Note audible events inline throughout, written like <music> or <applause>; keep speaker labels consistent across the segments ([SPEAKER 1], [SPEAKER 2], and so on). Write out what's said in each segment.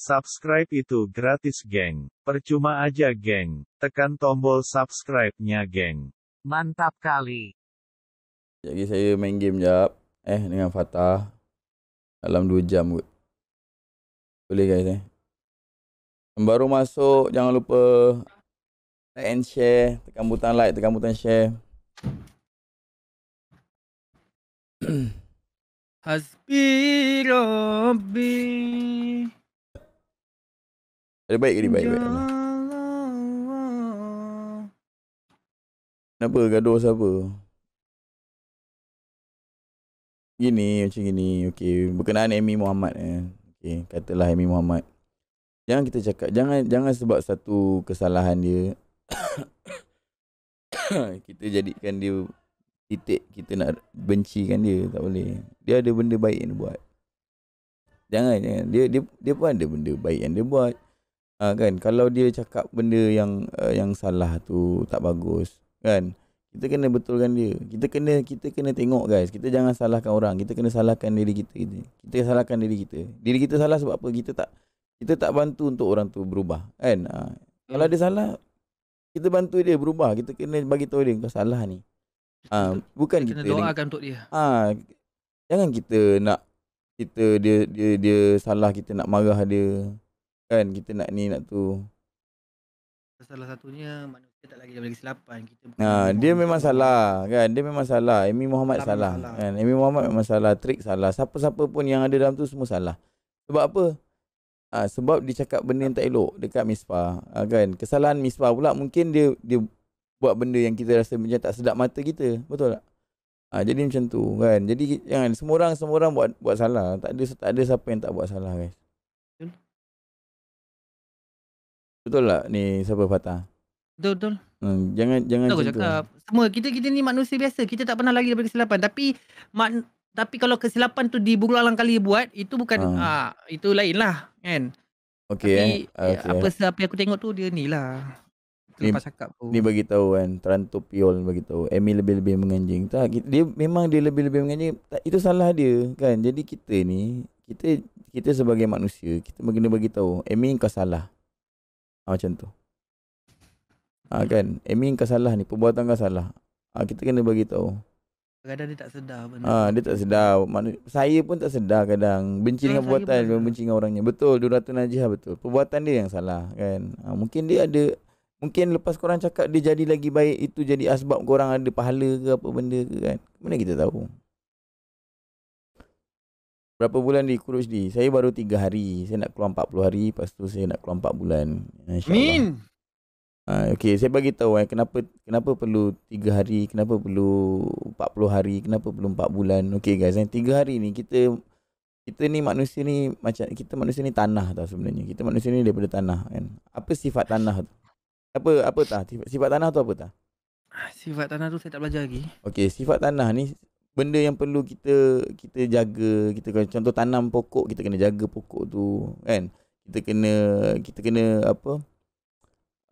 [SPEAKER 1] Subscribe itu gratis geng. Percuma aja geng. Tekan tombol subscribe-nya geng.
[SPEAKER 2] Mantap kali.
[SPEAKER 1] Jadi saya main
[SPEAKER 3] game jap. Eh dengan Fatah. Dalam 2 jam kot. Boleh guys eh. Baru masuk jangan lupa like and share. Tekan butang like, tekan butang share. <clears throat>
[SPEAKER 4] Hasbi Rabbi.
[SPEAKER 5] Ada baik ke ni baik baik.
[SPEAKER 3] Kenapa gaduh siapa? Gini macam gini. Okey, berkenaan Amy Muhammad eh. Okey, katalah Amy Muhammad. Jangan kita cakap jangan jangan sebab satu kesalahan dia <coughs> kita jadikan dia titik kita nak bencikan dia tak boleh. Dia ada benda baik yang dia buat. Jangan jangan dia dia dia pun ada benda baik yang dia buat uh, kan kalau dia cakap benda yang uh, yang salah tu tak bagus kan kita kena betulkan dia kita kena kita kena tengok guys kita jangan salahkan orang kita kena salahkan diri kita kita kita salahkan diri kita diri kita salah sebab apa kita tak kita tak bantu untuk orang tu berubah kan uh, hmm. kalau dia salah kita bantu dia berubah kita kena bagi tahu dia kau salah ni uh, bukan kita, kita doakan untuk dia uh, jangan kita nak kita dia dia dia salah kita nak marah dia kan kita nak ni nak tu
[SPEAKER 6] salah satunya manusia tak lagi lagi
[SPEAKER 3] kesilapan kita nah, dia memang salah kan dia memang salah Amy Muhammad salah, salah, kan Amy Muhammad memang salah trick salah siapa-siapa pun yang ada dalam tu semua salah sebab apa ha, sebab dia cakap benda yang tak elok dekat misfa, ha, ah, kan kesalahan misfa pula mungkin dia dia buat benda yang kita rasa macam tak sedap mata kita betul tak ha, jadi macam tu kan jadi jangan semua orang semua orang buat buat salah tak ada tak ada siapa yang tak buat salah guys kan? Betul tak ni siapa Fatah? Betul betul. Hmm, jangan jangan betul cakap.
[SPEAKER 6] Tu. Semua kita kita ni manusia biasa. Kita tak pernah lagi daripada kesilapan. Tapi mak, tapi kalau kesilapan tu diberulang kali buat, itu bukan ah. ah itu lain lah kan.
[SPEAKER 3] Okey. Tapi eh. Ah, okay. apa eh. siapa
[SPEAKER 6] aku tengok tu dia ni lah. Ni, lepas cakap tu. Ni
[SPEAKER 3] bagi kan, Trantopiol bagi tahu. Amy lebih-lebih menganjing. Tak dia memang dia lebih-lebih menganjing. Tak, itu salah dia kan. Jadi kita ni kita kita sebagai manusia, kita kena bagi tahu. Amy kau salah. Ah, macam tu. Ha, kan, aiming kau salah ni, perbuatan kau salah. Ha, kita kena bagi tahu. Kadang dia tak sedar Ah Ha, dia tak sedar. saya pun tak sedar kadang. Benci dengan perbuatan, benci dengan orangnya. Betul, Duratun Najihah betul. Perbuatan dia yang salah kan. Ha, mungkin dia ada Mungkin lepas korang cakap dia jadi lagi baik itu jadi asbab korang ada pahala ke apa benda ke kan. Mana kita tahu. Berapa bulan di kurus di? Saya baru 3 hari. Saya nak keluar 40 hari. Lepas tu saya nak keluar 4 bulan. Ya, Min! Ha, okay, saya bagi tahu eh, kenapa kenapa perlu 3 hari, kenapa perlu 40 hari, kenapa perlu 4 bulan. Okay guys, eh, 3 hari ni kita kita ni manusia ni macam kita manusia ni tanah tau sebenarnya. Kita manusia ni daripada tanah kan. Apa sifat tanah tu? Apa apa tah? Sifat, sifat tanah tu apa tah?
[SPEAKER 6] Ah, sifat tanah tu saya tak belajar lagi.
[SPEAKER 3] Okay, sifat tanah ni benda yang perlu kita kita jaga kita kena contoh tanam pokok kita kena jaga pokok tu kan kita kena kita kena apa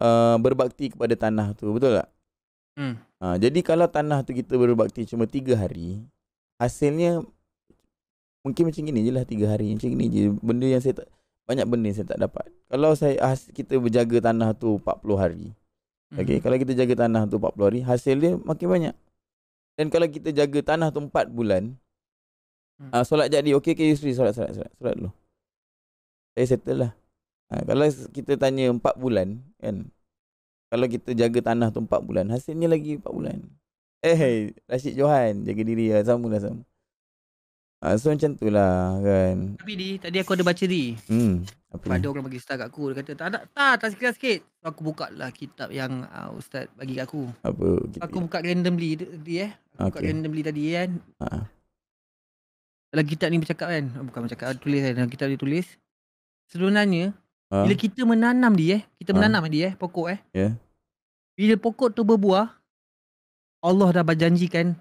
[SPEAKER 3] uh, berbakti kepada tanah tu betul tak hmm uh, jadi kalau tanah tu kita berbakti cuma tiga hari hasilnya mungkin macam gini lah tiga hari macam gini je benda yang saya tak banyak benda yang saya tak dapat kalau saya kita berjaga tanah tu 40 hari hmm. Okay, kalau kita jaga tanah tu 40 hari, hasil dia makin banyak. Dan kalau kita jaga tanah tu empat bulan hmm. uh, Solat jadi Okey okay, Yusri solat solat solat Solat dulu Saya settle lah uh, Kalau kita tanya empat bulan kan Kalau kita jaga tanah tu empat bulan Hasilnya lagi empat bulan Eh hey, Rashid Johan Jaga diri lah Sama lah sama uh, So macam tu lah kan Tapi
[SPEAKER 6] di Tadi aku ada baca di
[SPEAKER 3] hmm. Apa
[SPEAKER 6] ada ni? orang bagi cerita kat aku Dia kata tak nak Tak tak sikit sikit so, Aku buka lah kitab yang uh, Ustaz bagi kat aku
[SPEAKER 3] Apa okay. Aku
[SPEAKER 6] buka randomly eh. tadi eh
[SPEAKER 3] Aku okay. buka randomly
[SPEAKER 6] tadi kan uh-huh. Dalam kitab ni bercakap kan oh, Bukan bercakap Tulis kan Dalam kitab dia tulis Sebenarnya uh Bila kita menanam dia eh Kita uh menanam dia eh Pokok eh yeah. Bila pokok tu berbuah Allah dah berjanjikan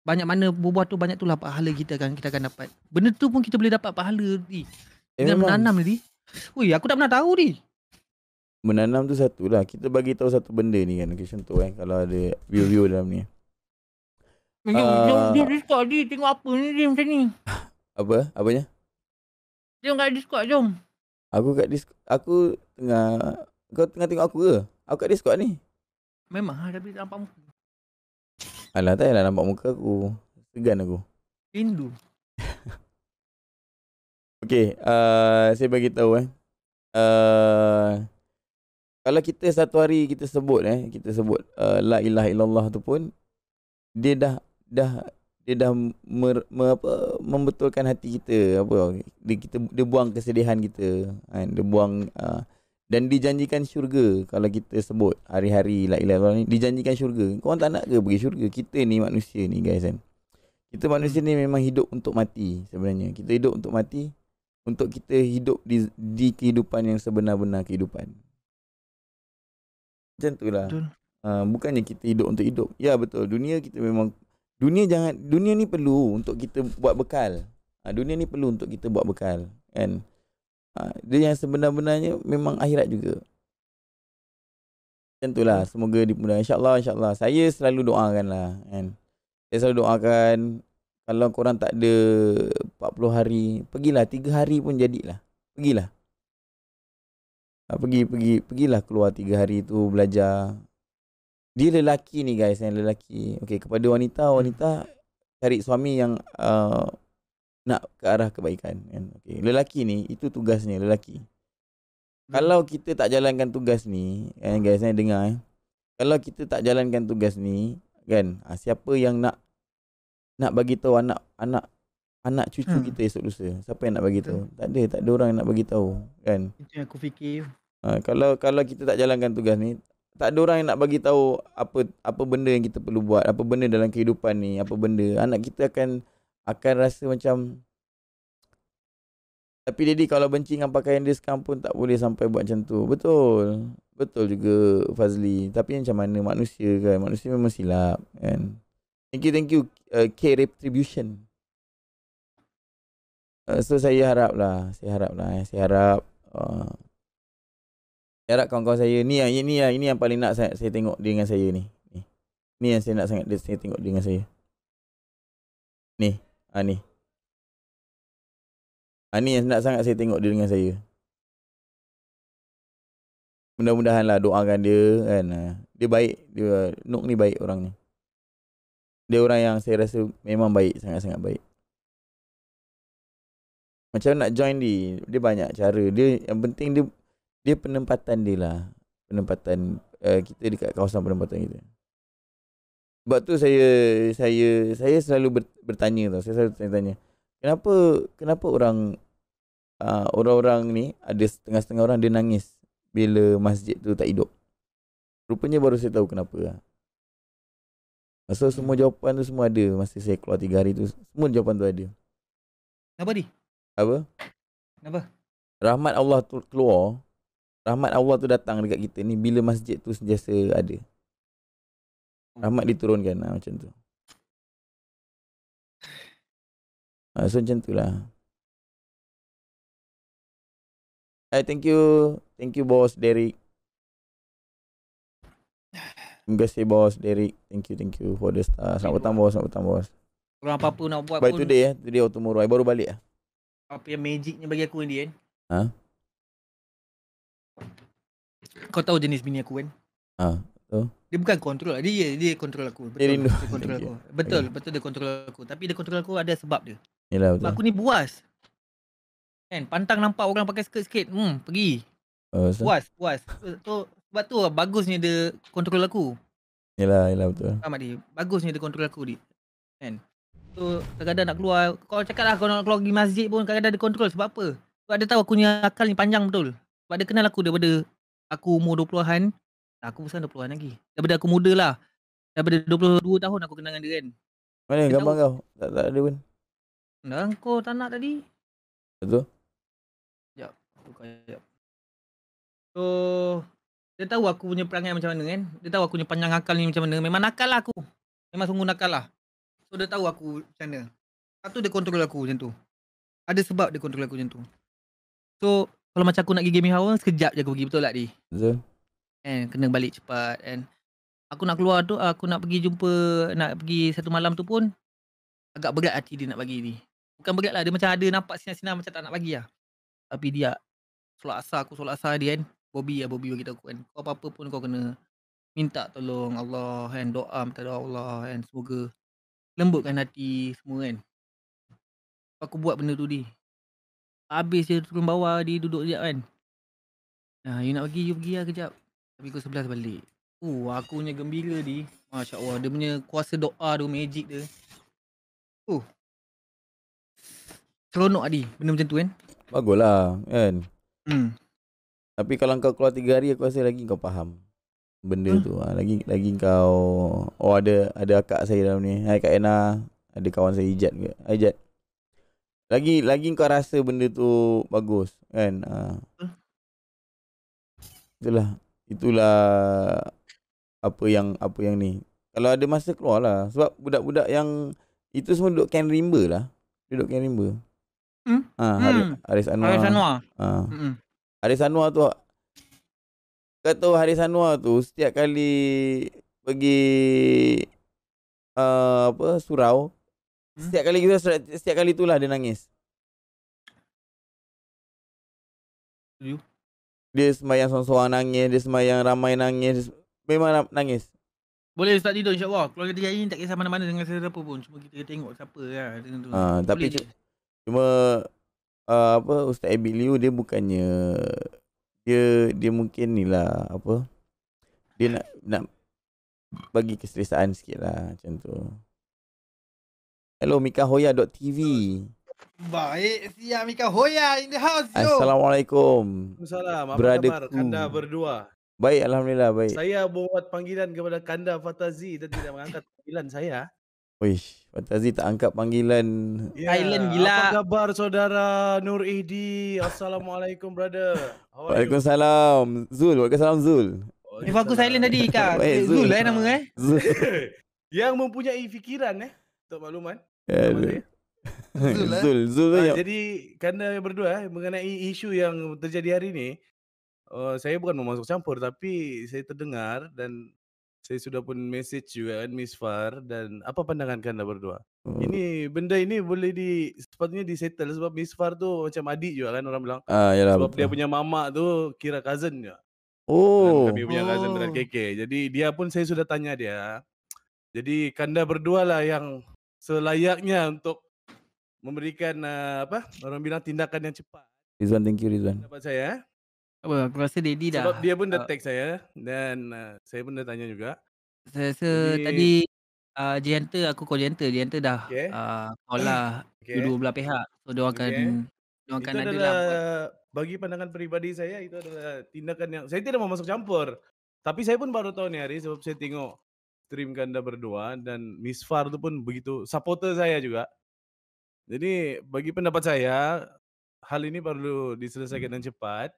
[SPEAKER 6] banyak mana berbuah tu banyak tu lah pahala kita kan kita akan dapat. Benda tu pun kita boleh dapat pahala ni. Eh, dengan menanam ni. Wih, aku tak pernah tahu ni.
[SPEAKER 3] Menanam tu satu lah. Kita bagi tahu satu benda ni kan. Okay, contoh eh. Kalau ada view-view dalam ni. Dia uh,
[SPEAKER 6] Discord dia tengok apa ni dia macam ni.
[SPEAKER 3] <laughs> Apa? Apanya?
[SPEAKER 6] Jom kat Discord jom.
[SPEAKER 3] Aku kat Discord. Aku tengah kau tengah tengok aku ke? Aku kat Discord ni.
[SPEAKER 6] Memang ha, tapi tak nampak muka.
[SPEAKER 3] Alah, tak payahlah nampak muka aku. Segan aku. Rindu. Okey, uh, saya bagi tahu eh. Uh, kalau kita satu hari kita sebut eh, kita sebut uh, la ilaha illallah tu pun dia dah dah dia dah mer, mer, apa membetulkan hati kita apa dia kita dia buang kesedihan kita kan dia buang uh, dan dijanjikan syurga kalau kita sebut hari-hari la ilaha illallah ni dijanjikan syurga kau orang tak nak ke pergi syurga kita ni manusia ni guys kan kita manusia ni memang hidup untuk mati sebenarnya kita hidup untuk mati untuk kita hidup di, di kehidupan yang sebenar-benar kehidupan. Macam tu lah. Uh, bukannya kita hidup untuk hidup. Ya betul. Dunia kita memang dunia jangan dunia ni perlu untuk kita buat bekal. Uh, dunia ni perlu untuk kita buat bekal And Uh, ah, dia yang sebenar-benarnya memang akhirat juga. Tentulah semoga dipermudahkan insya-Allah insya-Allah. Saya selalu doakan lah. And Saya selalu doakan kalau korang tak ada 40 hari Pergilah 3 hari pun jadilah Pergilah ah, Pergi pergi Pergilah keluar 3 hari tu Belajar Dia lelaki ni guys Yang lelaki Okey, kepada wanita Wanita Cari suami yang uh, Nak ke arah kebaikan kan? okay. Lelaki ni Itu tugasnya lelaki hmm. Kalau kita tak jalankan tugas ni kan, Guys saya eh, dengar eh. Kalau kita tak jalankan tugas ni kan ah, siapa yang nak nak bagi tahu anak anak anak cucu hmm. kita esok lusa. Siapa yang nak bagi tahu? Tak ada, tak ada orang yang nak bagi tahu, kan? Itu yang aku fikir. Ha, kalau kalau kita tak jalankan tugas ni, tak ada orang yang nak bagi tahu apa apa benda yang kita perlu buat, apa benda dalam kehidupan ni, apa benda. Anak kita akan akan rasa macam tapi Daddy kalau benci dengan pakaian dia sekarang pun tak boleh sampai buat macam tu. Betul. Betul juga Fazli. Tapi macam mana manusia kan. Manusia memang silap kan. Thank you, thank you. Uh, K retribution. Uh, so saya haraplah, saya haraplah, eh. saya harap uh, saya harap kawan-kawan saya ni ah, ini ini ah, ya, ini yang paling nak saya, saya tengok dengan saya ni. Ni. Ni yang saya nak sangat dia, saya tengok dengan saya.
[SPEAKER 4] Ni,
[SPEAKER 5] ha ni. Ha ni yang nak sangat saya tengok dia dengan saya.
[SPEAKER 3] Mudah-mudahanlah doakan dia kan. Dia baik, dia uh, Nuk ni baik orangnya dia orang yang saya rasa memang baik sangat-sangat baik macam nak join di dia banyak cara dia yang penting dia dia penempatan dia lah penempatan uh, kita dekat kawasan penempatan kita sebab tu saya saya saya selalu ber, bertanya tau saya selalu tanya kenapa kenapa orang uh, orang-orang ni ada setengah-setengah orang dia nangis bila masjid tu tak hidup rupanya baru saya tahu kenapa lah. So semua jawapan tu semua ada Masa saya keluar tiga hari tu Semua jawapan tu ada Kenapa ni? Apa? Kenapa? Rahmat Allah tu keluar Rahmat Allah tu datang dekat kita ni Bila masjid tu sentiasa ada Rahmat diturunkan lah macam tu
[SPEAKER 5] ha, So macam tu lah Hai, thank
[SPEAKER 3] you. Thank you, boss Derek. Terima kasih bos Derek. Thank you thank you for the star. Selamat petang bos, selamat petang bos. Kalau apa pun nak buat By pun. Baik today eh, today auto murai baru balik ah.
[SPEAKER 6] Apa yang magicnya bagi aku ni kan? Ha? Kau tahu jenis bini aku kan? Ha, tahu. Dia bukan kontrol, lah. dia dia kontrol aku. Betul, dia rindu. Dia kontrol aku. Okay. Betul, okay. betul dia kontrol aku. Tapi dia kontrol aku ada sebab dia. Yalah, betul. Sebab aku ni buas. Kan, pantang nampak orang pakai skirt skirt hmm, pergi. Uh, so? Puas, puas. So, sebab tu lah bagusnya dia kontrol aku.
[SPEAKER 3] Yalah, yalah betul. Faham
[SPEAKER 6] tak Bagusnya dia kontrol aku, Dik. Kan? So, kadang-kadang nak keluar. Kau cakap lah kalau nak keluar pergi masjid pun kadang-kadang dia kontrol. Sebab apa? Sebab dia tahu aku punya akal ni panjang betul. Sebab dia kenal aku daripada aku umur 20-an. Aku pun 20-an lagi. Daripada aku muda lah. Daripada 22 tahun aku kenal dengan dia kan. Mana
[SPEAKER 3] dia gambar tahu. kau? Tak, tak ada pun.
[SPEAKER 6] Dah kau tak nak tadi. Betul. Sekejap. Sekejap. So, dia tahu aku punya perangai macam mana kan. Dia tahu aku punya panjang akal ni macam mana. Memang nakal lah aku. Memang sungguh nakal lah. So dia tahu aku macam mana. Satu dia kontrol aku macam tu. Ada sebab dia kontrol aku macam tu. So kalau macam aku nak pergi gaming hour, sekejap je aku pergi betul tak di? Betul. And kena balik cepat and aku nak keluar tu aku nak pergi jumpa nak pergi satu malam tu pun agak berat hati dia nak bagi ni. Bukan berat lah dia macam ada nampak sinar-sinar macam tak nak bagi lah. Tapi dia solat asar aku solat asar dia kan. Bobby ya Bobby bagi tahu kan. Kau apa-apa pun kau kena minta tolong Allah kan doa minta doa Allah kan semoga lembutkan hati semua kan. Aku buat benda tu ni. Habis dia turun bawah dia duduk sekejap kan. Nah, you nak pergi you pergi lah kejap. Tapi aku sebelah balik. Uh, aku punya gembira ni. Masya Allah, dia punya kuasa doa tu, magic dia. Uh.
[SPEAKER 3] Seronok Adi, lah, benda macam tu kan? Baguslah kan. Hmm. Tapi kalau kau keluar tiga hari aku rasa lagi kau faham benda hmm. tu. Ha. Lagi lagi kau oh ada ada akak saya dalam ni. Hai Kak Ena, ada kawan saya Ijat ke? Hai Ijat. Lagi lagi kau rasa benda tu bagus kan? Ha. Itulah itulah apa yang apa yang ni. Kalau ada masa keluar lah sebab budak-budak yang itu semua duduk kan rimba lah. Duduk kan rimba. Hmm? Ha, Haris, Haris Anwar. Haris Anwar. Ha. Hmm. Haris Anwar tu kata tahu Haris Anwar tu Setiap kali Pergi uh, Apa Surau hmm? Setiap kali kita Setiap kali itulah dia nangis you? Dia semayang seorang-seorang nangis Dia semayang ramai nangis Memang nangis
[SPEAKER 6] boleh start tidur insyaAllah Kalau kita jadi tak kisah mana-mana dengan siapa pun Cuma kita tengok siapa lah ha, Tapi
[SPEAKER 3] Cuma uh, apa Ustaz Abid Liu dia bukannya dia dia mungkin ni lah apa dia nak nak bagi keselesaan sikit lah macam tu. Hello Mika Hoya dot TV.
[SPEAKER 1] Baik siap Mika Hoya in the house. Yo.
[SPEAKER 3] Assalamualaikum. Assalamualaikum. Apa khabar Kanda berdua? Baik alhamdulillah baik.
[SPEAKER 1] Saya buat panggilan kepada Kanda Fatazi dan tidak mengangkat panggilan saya.
[SPEAKER 3] Wish. Pak tak angkat panggilan yeah.
[SPEAKER 1] Thailand gila. Apa khabar saudara Nur Ehdi? Assalamualaikum brother.
[SPEAKER 3] Waalaikumsalam. Zul, waalaikumsalam Zul.
[SPEAKER 1] Ni bagus Thailand tadi Ika. <laughs> Zul, Zul, eh nama eh. Zul. <laughs> yang mempunyai fikiran eh. Untuk makluman. Yeah, Zul. <laughs> Zul, eh. Zul, Zul, ha, jadi kerana berdua eh, mengenai isu yang terjadi hari ni, uh, saya bukan memasuk campur tapi saya terdengar dan saya sudah pun message juga kan Miss Far dan apa pandangan anda berdua? Hmm. Ini benda ini boleh di sepatutnya di settle sebab Miss Far tu macam adik juga kan orang bilang. Ah, yalah, sebab betul. dia punya mama tu kira cousin juga. Kan,
[SPEAKER 3] oh. Dan kami
[SPEAKER 1] punya cousin oh. dengan KK. Jadi dia pun saya sudah tanya dia. Jadi kanda berdua lah yang selayaknya untuk memberikan uh, apa orang bilang tindakan yang cepat.
[SPEAKER 3] Rizwan, thank you Rizwan.
[SPEAKER 1] Dapat saya. Eh. Apa aku rasa daddy dah. Sebab dia pun dah uh, text saya dan uh, saya pun dah tanya juga. Saya rasa Jadi... tadi
[SPEAKER 6] uh, Jianta aku call Jianta, Jianta dah okay. uh, call <clears throat> lah okay. dua belah pihak. So dia akan okay. dia akan itu adalah, adalah
[SPEAKER 1] bagi pandangan peribadi saya itu adalah tindakan yang saya tidak mau masuk campur. Tapi saya pun baru tahu ni hari sebab saya tengok stream ganda berdua dan Miss Far tu pun begitu supporter saya juga. Jadi bagi pendapat saya hal ini perlu diselesaikan hmm. dengan cepat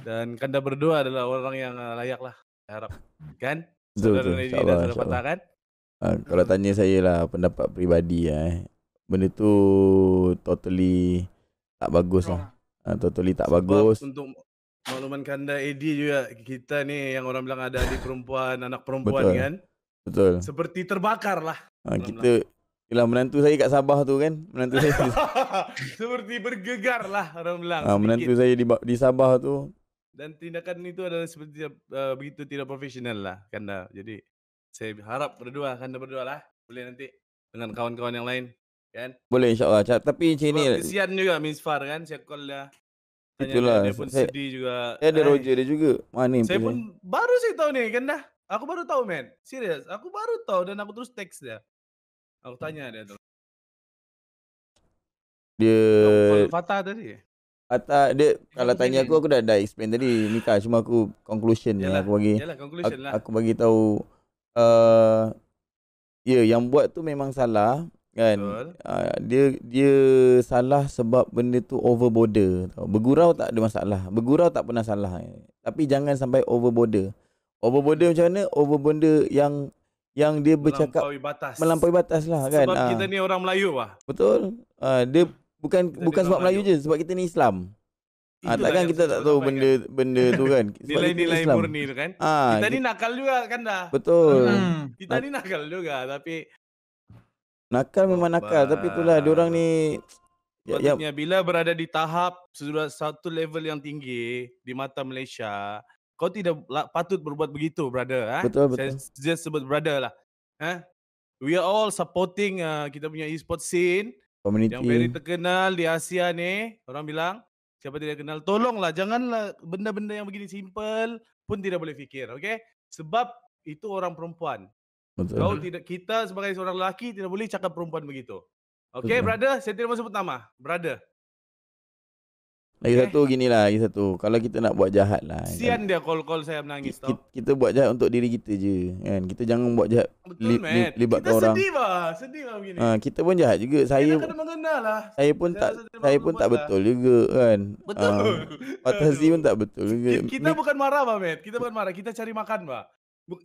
[SPEAKER 1] dan kanda berdua adalah orang yang eh, layak lah harap kan saudara ini dan saudara kan
[SPEAKER 3] uh, kalau tanya saya lah pendapat pribadi ya eh. benda tu totally tak bagus lah uh, totally tak Sebab bagus
[SPEAKER 1] untuk makluman kanda AD juga kita ni yang orang bilang ada di perempuan anak perempuan betul. kan betul seperti terbakar lah
[SPEAKER 3] uh, kita Yelah menantu saya kat Sabah tu kan Menantu <laughs> saya
[SPEAKER 1] Seperti bergegar lah orang bilang ha,
[SPEAKER 3] Menantu saya di, di Sabah tu
[SPEAKER 1] dan tindakan itu adalah seperti uh, begitu tidak profesional lah kanda jadi saya harap berdua kanda berdua lah boleh nanti dengan kawan-kawan yang lain kan
[SPEAKER 3] boleh insyaallah tapi sini lah,
[SPEAKER 1] kesian juga Miss Far kan saya call dia Itulah. Dia pun saya, sedih juga. Saya ada Roger
[SPEAKER 3] dia juga. Mana Saya pun
[SPEAKER 1] baru sih tahu ni, kanda. Aku baru tahu, men. Serius, aku baru tahu dan aku terus teks dia. Aku tanya dia tu. Dia Fata tadi.
[SPEAKER 3] Ata uh, dia kalau tanya aku aku dah dah explain tadi nikah cuma aku conclusion yalah, yang aku bagi yalah, conclusion aku, lah. aku bagi tahu uh, ya yeah, yang buat tu memang salah kan Betul. Uh, dia dia salah sebab benda tu over border tau. bergurau tak ada masalah bergurau tak pernah salah tapi jangan sampai over border over border macam mana over border yang yang dia bercakap melampaui batas
[SPEAKER 1] melampaui batas lah kan? sebab uh. kita ni orang Melayu lah betul
[SPEAKER 3] uh, dia bukan kita bukan sebab Melayu je sebab kita ni Islam. Ah ha, takkan kita tak tahu kan? benda benda tu kan. <laughs> Nilai-nilai murni tu kan. Ha, kita ni
[SPEAKER 1] nakal juga kan dah.
[SPEAKER 3] Betul. Hmm. hmm.
[SPEAKER 1] Kita ni nakal juga tapi
[SPEAKER 3] nakal memang nakal tapi itulah orang ni Maksudnya, ya,
[SPEAKER 1] ya. bila berada di tahap sudah satu level yang tinggi di mata Malaysia, kau tidak patut berbuat begitu, brother. Eh? Ah. Betul, betul. Saya just sebut brother lah. Eh? We are all supporting uh, kita punya e-sport scene. Community. Yang very terkenal di Asia ni, orang bilang, siapa tidak kenal, tolonglah janganlah benda-benda yang begini simple pun tidak boleh fikir, okey? Sebab itu orang perempuan. Betul. Kau tidak kita sebagai seorang lelaki tidak boleh cakap perempuan begitu. Okey, brother, saya tidak mahu sebut nama. Brother.
[SPEAKER 3] Lagi okay. Eh? satu gini lah Lagi satu Kalau kita nak buat jahat lah kan. Sian
[SPEAKER 1] kan. dia call-call saya menangis tau
[SPEAKER 3] kita, kita buat jahat untuk diri kita je kan? Kita jangan buat jahat Betul li, li, li, kita ke orang sedih
[SPEAKER 1] lah Sedih lah begini ha,
[SPEAKER 3] Kita pun jahat juga Saya Saya,
[SPEAKER 1] lah. saya pun tak Saya lah.
[SPEAKER 3] kan. ha, pun tak betul juga kan Betul Patah pun tak betul juga Kita
[SPEAKER 1] Mi... bukan marah bah Matt Kita bukan marah Kita cari makan bah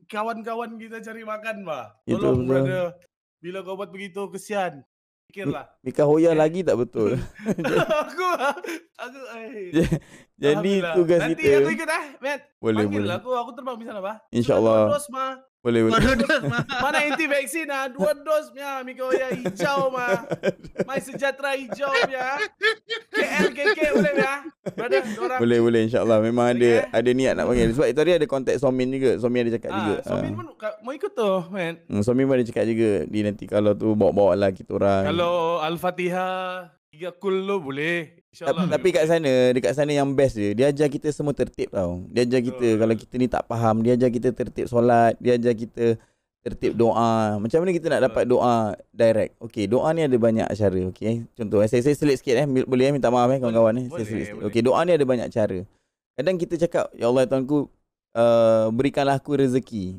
[SPEAKER 1] Kawan-kawan kita cari makan bah Tolong brother Bila kau buat begitu Kesian fikirlah.
[SPEAKER 3] Mika hoya okay. Eh. lagi tak betul.
[SPEAKER 1] <laughs> aku aku eh. Jadi tugas kita. Nanti aku ikut eh, Matt. Boleh, boleh. Aku aku terbang bisa apa? Insya-Allah. Terus mah boleh boleh. Dua dos ma. Mana <laughs> anti vaksin ah? Dua dos ya, Miko ya hijau ma. Mai sejahtera hijau ya. KLKK boleh ya. Brother,
[SPEAKER 3] boleh boleh insyaallah. Memang ada okay. Eh? ada niat nak panggil. Sebab itu hari ada kontak Somin juga. Somin ada cakap ah, juga. Somin ah. pun
[SPEAKER 1] mau ikut tu, man.
[SPEAKER 3] Hmm, Somin pun ada cakap juga. Di nanti kalau tu bawa-bawa lah kita orang.
[SPEAKER 1] Kalau Al-Fatihah tiga kul boleh. InsyaAllah. Tapi lah
[SPEAKER 3] kat sana, dekat sana yang best dia, dia ajar kita semua tertib tau. Dia ajar kita oh. kalau kita ni tak faham, dia ajar kita tertib solat, dia ajar kita tertib doa. Macam mana kita nak dapat doa direct? Okey, doa ni ada banyak cara. Okey. Contoh, eh, saya saya selit sikit eh. Boleh eh minta maaf eh kawan-kawan ni. Eh. Saya selit. Okey, doa ni ada banyak cara. Kadang kita cakap, "Ya Allah, Tuhanku, uh, eh, berikanlah aku rezeki."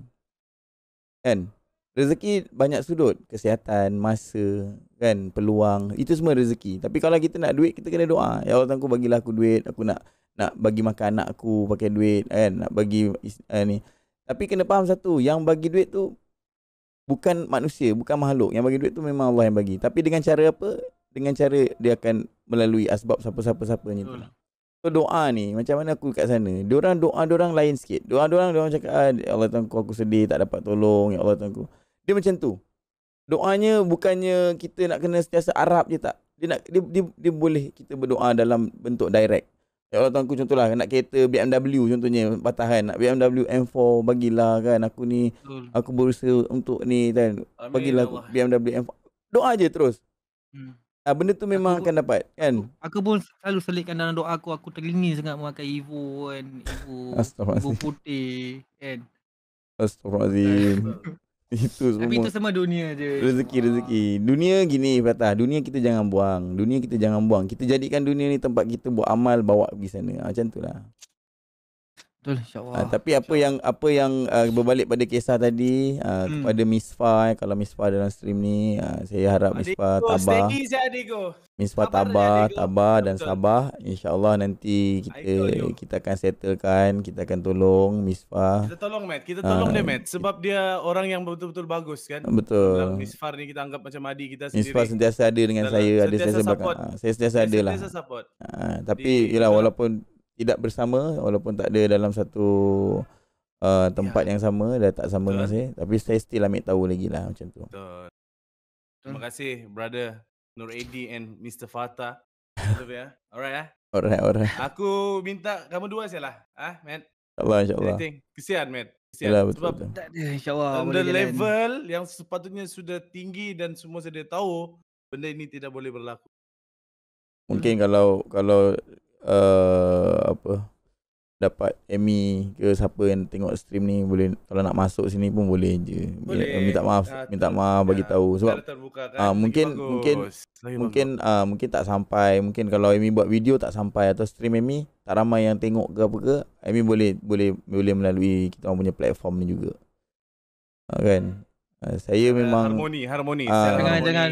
[SPEAKER 3] Kan? Rezeki banyak sudut, kesihatan, masa, kan, peluang, itu semua rezeki. Tapi kalau kita nak duit, kita kena doa. Ya Allah Tuhan, aku bagilah aku duit, aku nak nak bagi makan anak aku pakai duit, kan, nak bagi uh, ni. Tapi kena faham satu, yang bagi duit tu bukan manusia, bukan makhluk. Yang bagi duit tu memang Allah yang bagi. Tapi dengan cara apa? Dengan cara dia akan melalui asbab siapa-siapa-siapa ni. So doa ni macam mana aku kat sana? Diorang doa diorang lain sikit. Doa diorang diorang cakap ah, ya Allah Tuhan aku sedih tak dapat tolong ya Allah Tuhan dia macam tu. Doanya bukannya kita nak kena sentiasa Arab je tak. Dia nak dia, dia, dia boleh kita berdoa dalam bentuk direct. Ya Allah Tuhan contohlah nak kereta BMW contohnya patahan nak BMW M4 bagilah kan aku ni Betul. aku berusaha untuk ni kan bagilah aku BMW M4 doa je terus hmm. ha, benda tu memang aku, akan dapat kan
[SPEAKER 6] aku, pun selalu selitkan dalam doa aku aku terlingi sangat memakai Evo kan Evo Evo putih kan
[SPEAKER 3] Astaghfirullahaladzim <laughs> <laughs> Itu semua. Tapi itu semua dunia je. Rezeki semua. Ah. rezeki. Dunia gini kata, dunia kita jangan buang. Dunia kita jangan buang. Kita jadikan dunia ni tempat kita buat amal bawa pergi sana. Ah, macam itulah. Betul insyaallah. Uh, tapi apa yang apa yang uh, berbalik pada kisah tadi uh, hmm. kepada Miss eh, kalau Misfa dalam stream ni uh, saya harap Misfa Fa tabah. Miss Fa tabah, tabah dan sabah. Insyaallah nanti kita kita akan settlekan, kita akan tolong Misfa. Kita tolong Mat, kita tolong uh, dia
[SPEAKER 1] Mat sebab dia orang yang betul-betul bagus kan. Betul. Misfa ni kita anggap macam adik kita sendiri. Misfa Fa sentiasa ada dengan saya, sentiasa ada sentiasa support. Uh, saya sentiasa, ada lah. Sentiasa support.
[SPEAKER 3] tapi Di, walaupun tidak bersama walaupun tak ada dalam satu uh, tempat ya. yang sama dah tak sama dengan saya tapi saya still ambil tahu lagi lah macam
[SPEAKER 1] tu Betul. terima kasih brother Nur Edi and Mr. Fata ya. alright ya alright alright aku minta kamu dua saja lah ah ha, man insyaallah insyaallah kesian man kesian Yalah, betul, sebab betul. tak ada level jalan. yang sepatutnya sudah tinggi dan semua sudah tahu benda ini tidak boleh berlaku
[SPEAKER 3] Mungkin kalau kalau uh, apa dapat Emmy ke siapa yang tengok stream ni boleh kalau nak masuk sini pun boleh je boleh. minta maaf ha, minta maaf bagi ha, tahu sebab kan? uh, mungkin bagus. mungkin Lagi mungkin uh, mungkin tak sampai mungkin kalau Emmy buat video tak sampai atau stream Emmy, tak ramai yang tengok ke apa ke Emmy boleh boleh boleh melalui kita orang punya platform ni juga uh, kan uh, saya memang harmoni harmoni uh, jangan harmony.
[SPEAKER 6] jangan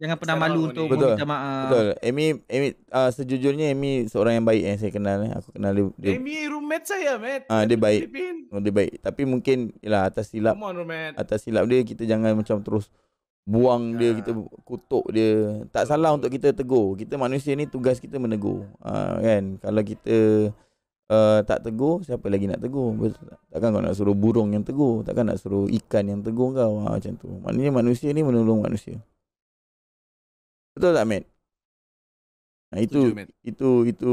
[SPEAKER 6] Jangan pernah Sama malu untuk betul. meminta
[SPEAKER 3] maaf. Betul. Amy, Amy uh, sejujurnya Amy seorang yang baik yang saya kenal. Eh. Aku kenal dia, dia. Amy
[SPEAKER 1] roommate saya, mate. Ah,
[SPEAKER 3] dia baik. Oh, dia baik. Tapi mungkin yalah, atas silap. Come on, roommate. Atas silap dia, kita jangan macam terus buang yeah. dia, ya. kita kutuk dia. Tak salah untuk kita tegur. Kita manusia ni tugas kita menegur. Uh, kan? Kalau kita uh, tak tegur, siapa lagi nak tegur? Takkan kau nak suruh burung yang tegur? Takkan nak suruh ikan yang tegur kau? Ha, macam tu. Maknanya manusia ni menolong manusia. Betul tak, Matt? Nah, itu, itu, itu, itu,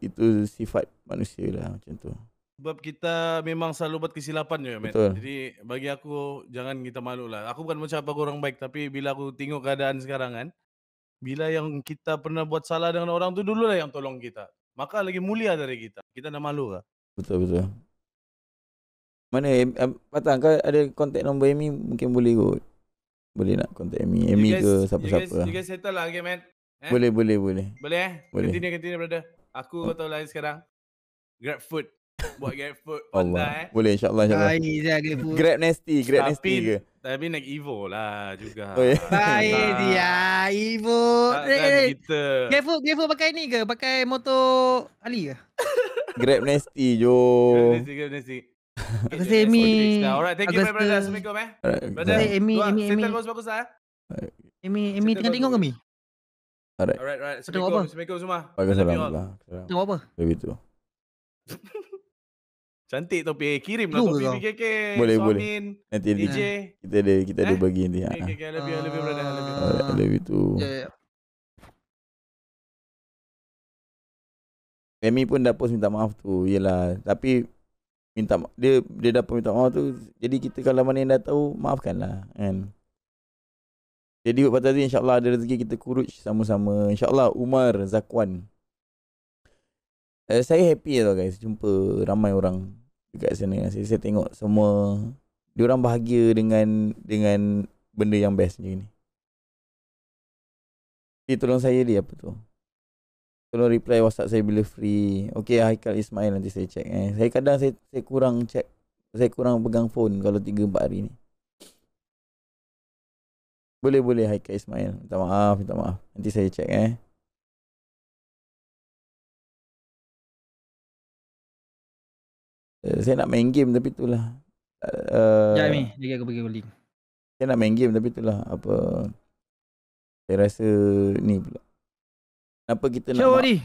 [SPEAKER 3] itu sifat manusia lah
[SPEAKER 1] macam tu. Sebab kita memang selalu buat kesilapan je, Matt. Jadi, bagi aku, jangan kita malu lah. Aku bukan macam apa orang baik, tapi bila aku tengok keadaan sekarang kan, bila yang kita pernah buat salah dengan orang tu dulu lah yang tolong kita. Maka lagi mulia dari kita. Kita nak malu lah.
[SPEAKER 3] Betul, betul. Mana, eh, eh, Patang, kau ada kontak nombor Amy, mungkin boleh kot. Boleh nak contact Amy Amy guys, ke siapa-siapa you, lah. you guys
[SPEAKER 1] settle lah okay man eh? Boleh
[SPEAKER 3] boleh boleh Boleh eh boleh. Continue
[SPEAKER 1] continue brother Aku kau oh. tahu lah sekarang Grab food Buat grab food Pantai <laughs> Allah. eh Boleh insyaAllah insya Allah.
[SPEAKER 6] Insya Allah. Grab, grab nasty Grab tapi, nasty ke
[SPEAKER 1] Tapi nak Evo lah juga oh, yeah. <laughs> Baik nah. dia Evo nah, eh, kan eh, eh. kita. Grab
[SPEAKER 6] food Grab food pakai ni ke Pakai motor Ali ke
[SPEAKER 3] <laughs> Grab nasty jo Grab
[SPEAKER 1] nasty Grab nasty Terima kasih Amy. Alright, thank you very much. Assalamualaikum eh.
[SPEAKER 3] Brother, hey, Amy, Amy,
[SPEAKER 6] Amy. Sintel bagus bagus ah. Amy, Amy, Amy tengah tengok kami.
[SPEAKER 3] Alright. Alright,
[SPEAKER 1] right. Assalamualaikum. Assalamualaikum semua. Waalaikumsalam.
[SPEAKER 3] Tengok apa? Baby tu.
[SPEAKER 1] <laughs> Cantik tapi eh. kirim lah topi BKK. Boleh, boleh. Nanti DJ. E
[SPEAKER 3] kita ada kita ada eh? bagi nanti. Ha. Okay, okay. Lebih,
[SPEAKER 1] lebih, brother. Lebih. Lebih tu.
[SPEAKER 3] Yeah, Amy pun dah post minta maaf tu. Yelah. Tapi minta dia dia dapat minta maaf tu jadi kita kalau mana yang dah tahu maafkanlah kan jadi buat patah insyaallah ada rezeki kita kuruj sama-sama insyaallah Umar Zakwan uh, saya happy lah guys jumpa ramai orang dekat sana saya, saya tengok semua dia orang bahagia dengan dengan benda yang best macam ni dia eh, tolong saya dia apa tu Tolong reply WhatsApp saya bila free. Okay, Haikal Ismail nanti saya check. Eh. Saya kadang saya, saya kurang check. Saya kurang pegang phone kalau 3-4 hari ni. Boleh-boleh Haikal Ismail. Minta maaf, minta maaf. Nanti saya check eh. eh saya nak main game tapi itulah. Sekejap uh, ni,
[SPEAKER 6] lagi aku pergi link.
[SPEAKER 3] Saya nak main game tapi itulah apa. Saya rasa ni pula. Kenapa kita nak Syawari.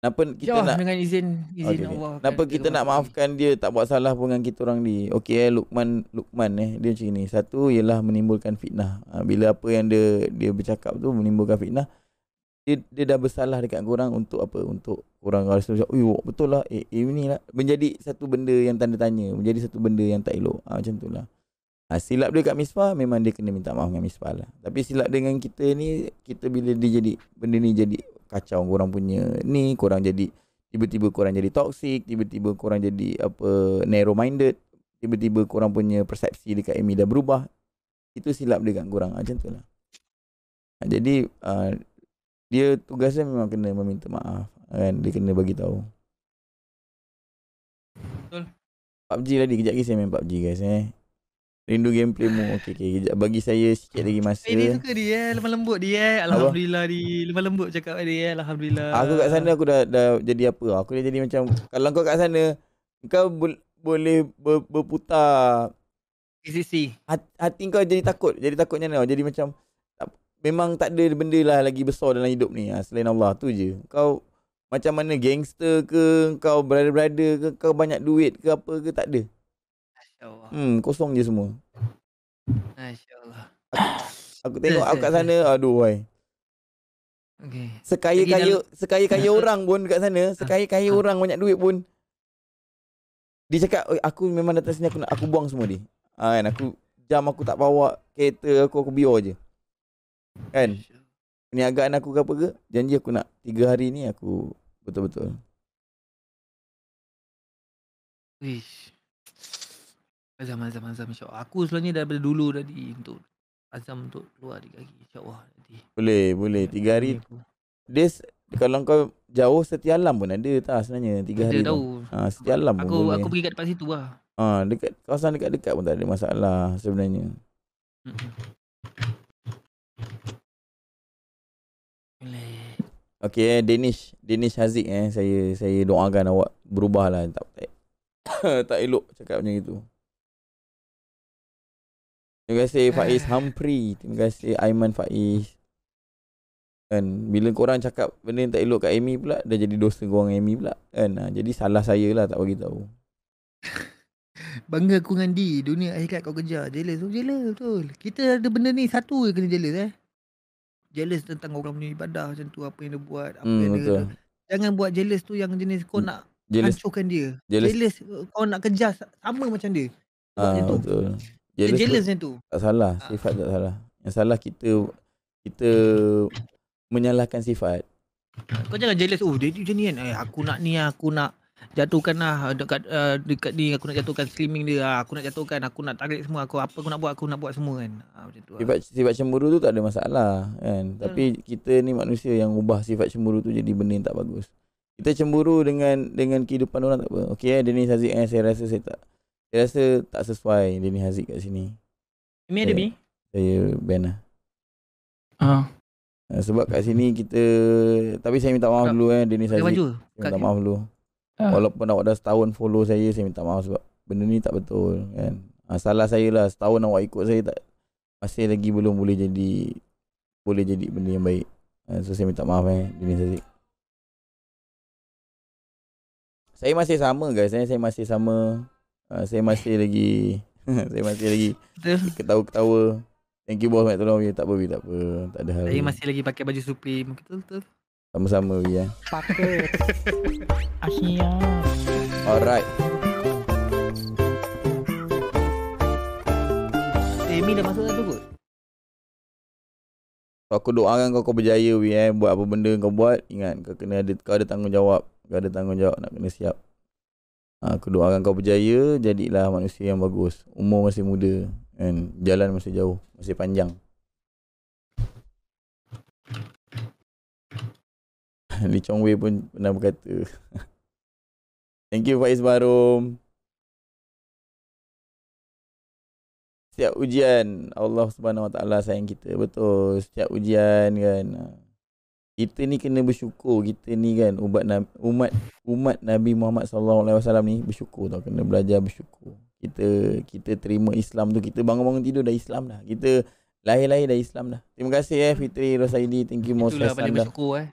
[SPEAKER 3] Kenapa kita Jawa, nak dengan izin izin okay. Allah. Kenapa kita, kita nak maafkan dia tak buat salah pun dengan kita orang ni. Okey eh Lukman Lukman eh dia macam ni. Satu ialah menimbulkan fitnah. Ha, bila apa yang dia dia bercakap tu menimbulkan fitnah. Dia, dia dah bersalah dekat korang untuk apa? Untuk korang rasa macam, "Uy, betul lah. Eh, eh ini lah menjadi satu benda yang tanda tanya, menjadi satu benda yang tak elok." Ha, macam itulah. Ha, silap dia kat Misfa, memang dia kena minta maaf dengan Misfa lah. Tapi silap dengan kita ni, kita bila dia jadi, benda ni jadi kacau korang punya ni, korang jadi, tiba-tiba korang jadi toxic, tiba-tiba korang jadi apa narrow minded, tiba-tiba korang punya persepsi dekat Amy dah berubah. Itu silap dia kat korang, ha, macam tu lah. Ha, jadi, ha, dia tugasnya memang kena meminta maaf kan, dia kena bagi tahu. Betul. PUBG tadi, kejap lagi saya main PUBG guys eh. Rindu gameplay mu. Okey okey. Kejap bagi saya sikit lagi masa. Eh, dia suka
[SPEAKER 6] dia eh. Lemah lembut dia eh. Alhamdulillah dia lemah lembut cakap dia eh. Alhamdulillah. Aku kat sana aku
[SPEAKER 3] dah dah jadi apa? Aku dah jadi macam kalau kau kat sana kau bo- boleh ber- berputar PCC. Hati, kau jadi takut. Jadi takutnya kau. Jadi macam tak, memang tak ada benda lah lagi besar dalam hidup ni. Ha, selain Allah tu je. Kau macam mana gangster ke kau brother-brother ke kau banyak duit ke apa ke tak ada. InsyaAllah. Hmm, kosong je semua. InsyaAllah. Aku, aku <laughs> tengok aku kat sana, aduh wai. Okay. Sekaya-kaya sekaya-kaya <laughs> orang pun dekat sana, ah, sekaya-kaya ah. orang banyak duit pun. Dia cakap, aku memang datang sini aku nak aku buang semua dia. Ah, ha, kan? aku jam aku tak bawa kereta aku, aku biar je. Kan? Perniagaan aku ke apa ke? Janji aku nak tiga hari ni aku betul-betul.
[SPEAKER 6] Ish. Azam, azam, azam insyaAllah Aku sebenarnya daripada dulu tadi untuk Azam untuk keluar 3 hari insyaAllah nanti
[SPEAKER 3] Boleh, boleh tiga hari This, kalau kau jauh setiap alam pun ada tak sebenarnya tiga hari tahu. Ha, setia alam aku, pun aku, Aku pergi kat tempat situ lah ha, dekat, Kawasan dekat-dekat pun tak ada masalah sebenarnya Okay, eh, Danish, Danish Haziq eh. Saya saya doakan awak berubah lah, tak, tak elok cakap macam itu. Terima kasih Faiz Humphrey. Terima kasih Aiman Faiz. Kan bila orang cakap benda yang tak elok kat Amy pula dah jadi dosa korang Amy pula. Kan ha, jadi salah saya lah tak bagi tahu.
[SPEAKER 6] <laughs> Bangga aku dengan D. Dunia akhirat kau kejar. Jealous. Oh, jealous betul. Kita ada benda ni satu je kena jealous eh.
[SPEAKER 3] Jealous tentang orang punya
[SPEAKER 6] ibadah macam tu. Apa yang dia buat. Apa hmm, yang dia. Jangan buat jealous tu yang jenis kau hmm. nak jealous. hancurkan dia. Jealous. jealous. kau nak kejar sama macam dia.
[SPEAKER 3] Ah, ha, betul jealous, jealous tu Tak salah ah. Sifat tak salah Yang salah kita Kita Menyalahkan sifat
[SPEAKER 6] Kau jangan jealous Oh dia macam ni kan eh, Aku nak ni Aku nak Jatuhkan lah dekat, uh, dekat ni Aku nak jatuhkan streaming dia lah. Aku nak jatuhkan Aku nak tarik semua aku Apa aku nak buat Aku nak buat semua kan ha,
[SPEAKER 3] macam tu lah. sifat, sifat cemburu tu tak ada masalah kan? Hmm. Tapi kita ni manusia Yang ubah sifat cemburu tu Jadi benda yang tak bagus kita cemburu dengan dengan kehidupan orang tak apa. Okey eh, ni Aziz eh, saya rasa saya tak saya rasa tak sesuai Denny Haziq kat sini. Mi ada mi? Saya band lah. Uh. Sebab kat sini kita... Tapi saya minta maaf Kak, dulu eh Denny Haziq. Saya minta maaf dulu. Uh. Walaupun awak dah setahun follow saya, saya minta maaf sebab benda ni tak betul kan. Ah, salah saya lah setahun awak ikut saya tak... Masih lagi belum boleh jadi... Boleh jadi benda yang baik. So saya minta maaf eh Denny Haziq. Saya masih sama guys eh. Saya masih sama... Ah, saya masih lagi <laughs> saya masih lagi ketawa-ketawa. Thank you boss, tolong ya. Tak apa, tak apa. Tak ada hal. Saya masih
[SPEAKER 6] lagi pakai baju supreme.
[SPEAKER 3] Betul tu. Sama-sama we ya. Pakai. Akhirnya. <laughs> Alright.
[SPEAKER 6] Semi dah masuk satu kot.
[SPEAKER 3] So, aku doakan kau kau berjaya we eh buat apa benda kau buat ingat kau kena ada kau ada tanggungjawab kau ada tanggungjawab nak kena siap Aku ha, doakan kau berjaya Jadilah manusia yang bagus Umur masih muda kan? Jalan masih jauh Masih panjang Li <laughs> Chong Wei pun pernah berkata <laughs> Thank you Faiz Barum Setiap ujian Allah Subhanahu Wa Taala sayang kita Betul Setiap ujian kan kita ni kena bersyukur kita ni kan umat umat umat Nabi Muhammad sallallahu alaihi wasallam ni bersyukur tau kena belajar bersyukur kita kita terima Islam tu kita bangun-bangun tidur dah Islam dah kita lahir-lahir dah Islam dah terima kasih eh Fitri Rosaidi thank you most Itulah paling bersyukur eh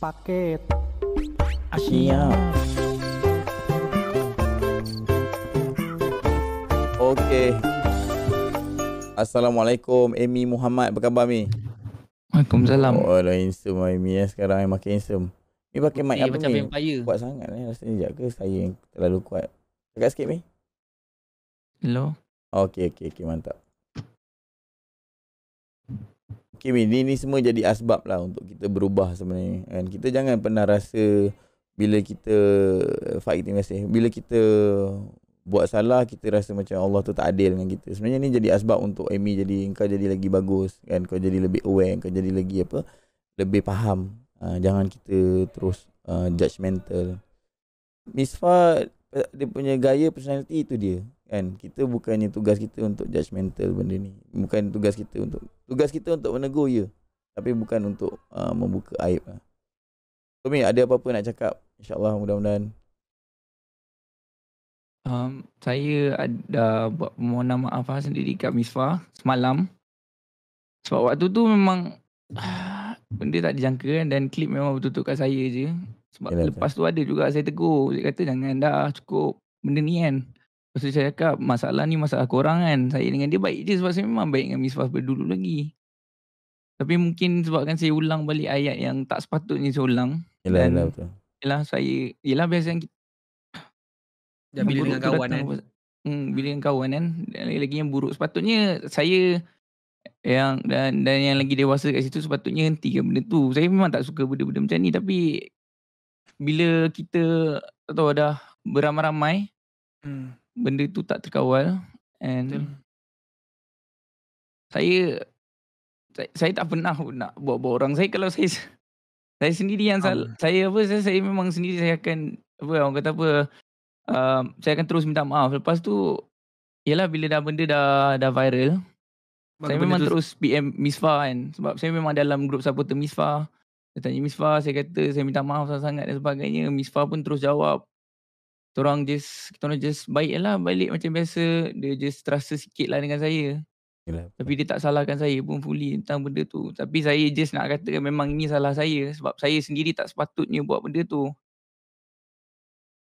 [SPEAKER 3] paket Asia Okey Assalamualaikum Amy Muhammad apa khabar Amy? Waalaikumsalam. Oh, dah handsome lah Amy eh. Sekarang yang makin insum. Ni pakai mic eh, apa macam ni? Vampire. Kuat sangat eh. Rasanya sekejap ke saya yang terlalu kuat. Cakap sikit, Amy. Hello. Okay, okay, okay. Mantap. Okay, Amy. Ni, ni semua jadi asbab lah untuk kita berubah sebenarnya. Kan? Kita jangan pernah rasa bila kita fighting masih bila kita buat salah kita rasa macam Allah tu tak adil dengan kita. Sebenarnya ni jadi asbab untuk Amy jadi engkau jadi lagi bagus kan kau jadi lebih aware kau jadi lagi apa lebih faham. Uh, jangan kita terus uh, judgemental. Misfa dia punya gaya personality itu dia kan kita bukannya tugas kita untuk judgemental benda ni bukan tugas kita untuk tugas kita untuk menegur ya tapi bukan untuk uh, membuka aib lah. ada apa-apa nak cakap insyaallah mudah-mudahan Um, saya ada buat permohonan maaf
[SPEAKER 2] lah sendiri kat Misfa semalam. Sebab waktu tu memang ah, benda tak dijangka kan dan klip memang betul kat saya je. Sebab Yalah, lepas tu ada juga saya tegur. Saya kata jangan dah cukup benda ni kan. Lepas tu saya cakap masalah ni masalah korang kan. Saya dengan dia baik je sebab saya memang baik dengan Misfa berdulu lagi. Tapi mungkin sebabkan saya ulang balik ayat yang tak sepatutnya saya ulang. Yalah, dan, yalah, Yalah, saya, yalah biasanya kita
[SPEAKER 4] dan bila dengan kawan kan
[SPEAKER 2] hmm, bila dengan kawan kan dan lagi, lagi yang buruk sepatutnya saya yang dan dan yang lagi dewasa kat situ sepatutnya hentikan benda tu saya memang tak suka benda-benda macam ni tapi bila kita tak tahu dah beramai-ramai hmm. benda tu tak terkawal and Betul. saya saya, saya tak pernah nak buat-buat orang saya kalau saya saya sendiri yang um. sal, saya apa saya, saya memang sendiri saya akan apa orang kata apa um, saya akan terus minta maaf. Lepas tu, ialah bila dah benda dah, dah viral, Bagi saya memang terus PM Misfa kan. Sebab saya memang dalam grup supporter Misfa. Saya tanya Misfa, saya kata saya minta maaf sangat-sangat dan sebagainya. Misfa pun terus jawab. Orang just, kita orang just baik lah balik macam biasa. Dia just terasa sikit lah dengan saya. Yalah. Tapi dia tak salahkan saya pun fully tentang benda tu. Tapi saya just nak katakan memang ini salah saya. Sebab saya sendiri tak sepatutnya buat benda tu.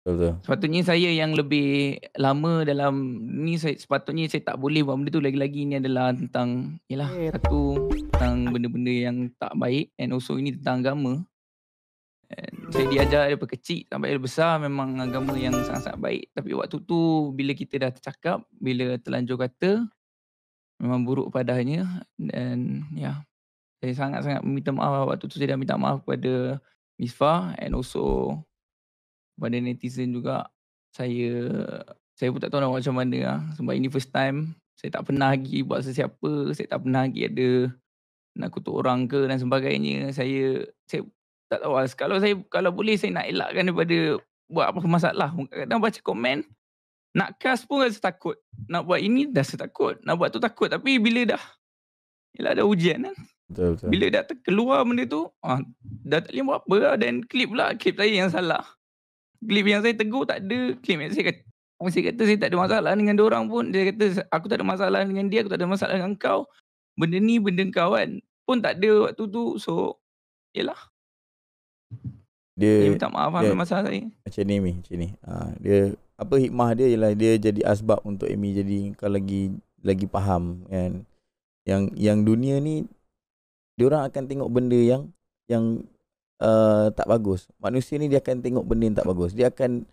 [SPEAKER 2] Betul. Sepatutnya saya yang lebih lama dalam ni saya, sepatutnya saya tak boleh buat benda tu lagi-lagi ni adalah tentang yalah eh. satu tentang benda-benda yang tak baik and also ini tentang agama. And saya diajar dari kecil sampai dari besar memang agama yang sangat-sangat baik tapi waktu tu bila kita dah tercakap bila terlanjur kata memang buruk padahnya dan ya yeah. saya sangat-sangat meminta maaf lah. waktu tu saya dah minta maaf kepada Misfa and also pada netizen juga saya saya pun tak tahu nak lah buat macam mana lah. sebab ini first time saya tak pernah lagi buat sesiapa saya tak pernah lagi ada nak kutuk orang ke dan sebagainya saya saya tak tahu lah. kalau saya kalau boleh saya nak elakkan daripada buat apa-apa masalah kadang baca komen nak kas pun rasa takut nak buat ini dah rasa takut nak buat tu takut tapi bila dah ialah ada ujian kan Betul, betul. Bila dah terkeluar benda tu, ah, dah tak boleh buat apa lah. Dan klip pula, klip saya yang salah. Klip yang saya tegur tak ada. Klip yang saya kata. Saya kata saya tak ada masalah dengan dia orang pun. Dia kata aku tak ada masalah dengan dia. Aku tak ada masalah dengan kau. Benda ni benda kau kan. Pun tak ada waktu tu. So. Yelah.
[SPEAKER 3] Dia, dia minta maaf lah dia, masalah saya. Macam ni Amy. Macam ni. Ha, dia. Apa hikmah dia ialah dia jadi asbab untuk Amy jadi kau lagi lagi faham kan. Yang yang dunia ni dia orang akan tengok benda yang yang uh, tak bagus. Manusia ni dia akan tengok benda yang tak bagus. Dia akan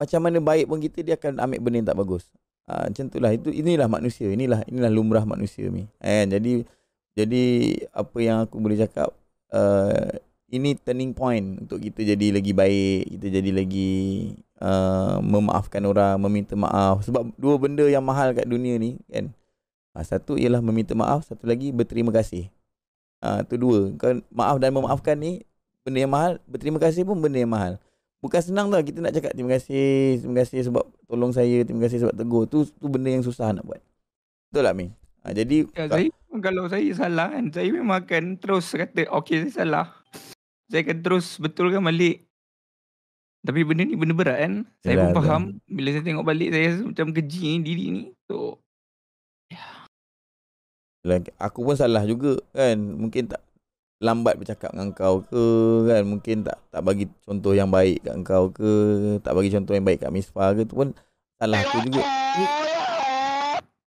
[SPEAKER 3] macam mana baik pun kita dia akan ambil benda yang tak bagus. Ah macam itulah itu inilah manusia. Inilah inilah lumrah manusia ni. Eh, jadi jadi apa yang aku boleh cakap uh, ini turning point untuk kita jadi lagi baik, kita jadi lagi uh, memaafkan orang, meminta maaf. Sebab dua benda yang mahal kat dunia ni kan. Ha, satu ialah meminta maaf, satu lagi berterima kasih. Itu ha, uh, dua. Kau, maaf dan memaafkan ni benda yang mahal berterima kasih pun benda yang mahal bukan senang tau kita nak cakap terima kasih terima kasih sebab tolong saya terima kasih sebab tegur tu tu benda yang susah nak buat betul tak Mi? Ha,
[SPEAKER 2] jadi ya, saya, kalau saya salah kan saya memang akan terus kata okey saya salah saya akan terus betulkan balik tapi benda ni benda berat
[SPEAKER 3] kan saya Yalah, pun faham dah. bila saya tengok balik saya macam keji diri ni so ya. Yeah. aku pun salah juga kan mungkin tak lambat bercakap dengan kau ke kan mungkin tak tak bagi contoh yang baik kat kau ke tak bagi contoh yang baik kat Misfa ke tu pun salah aku juga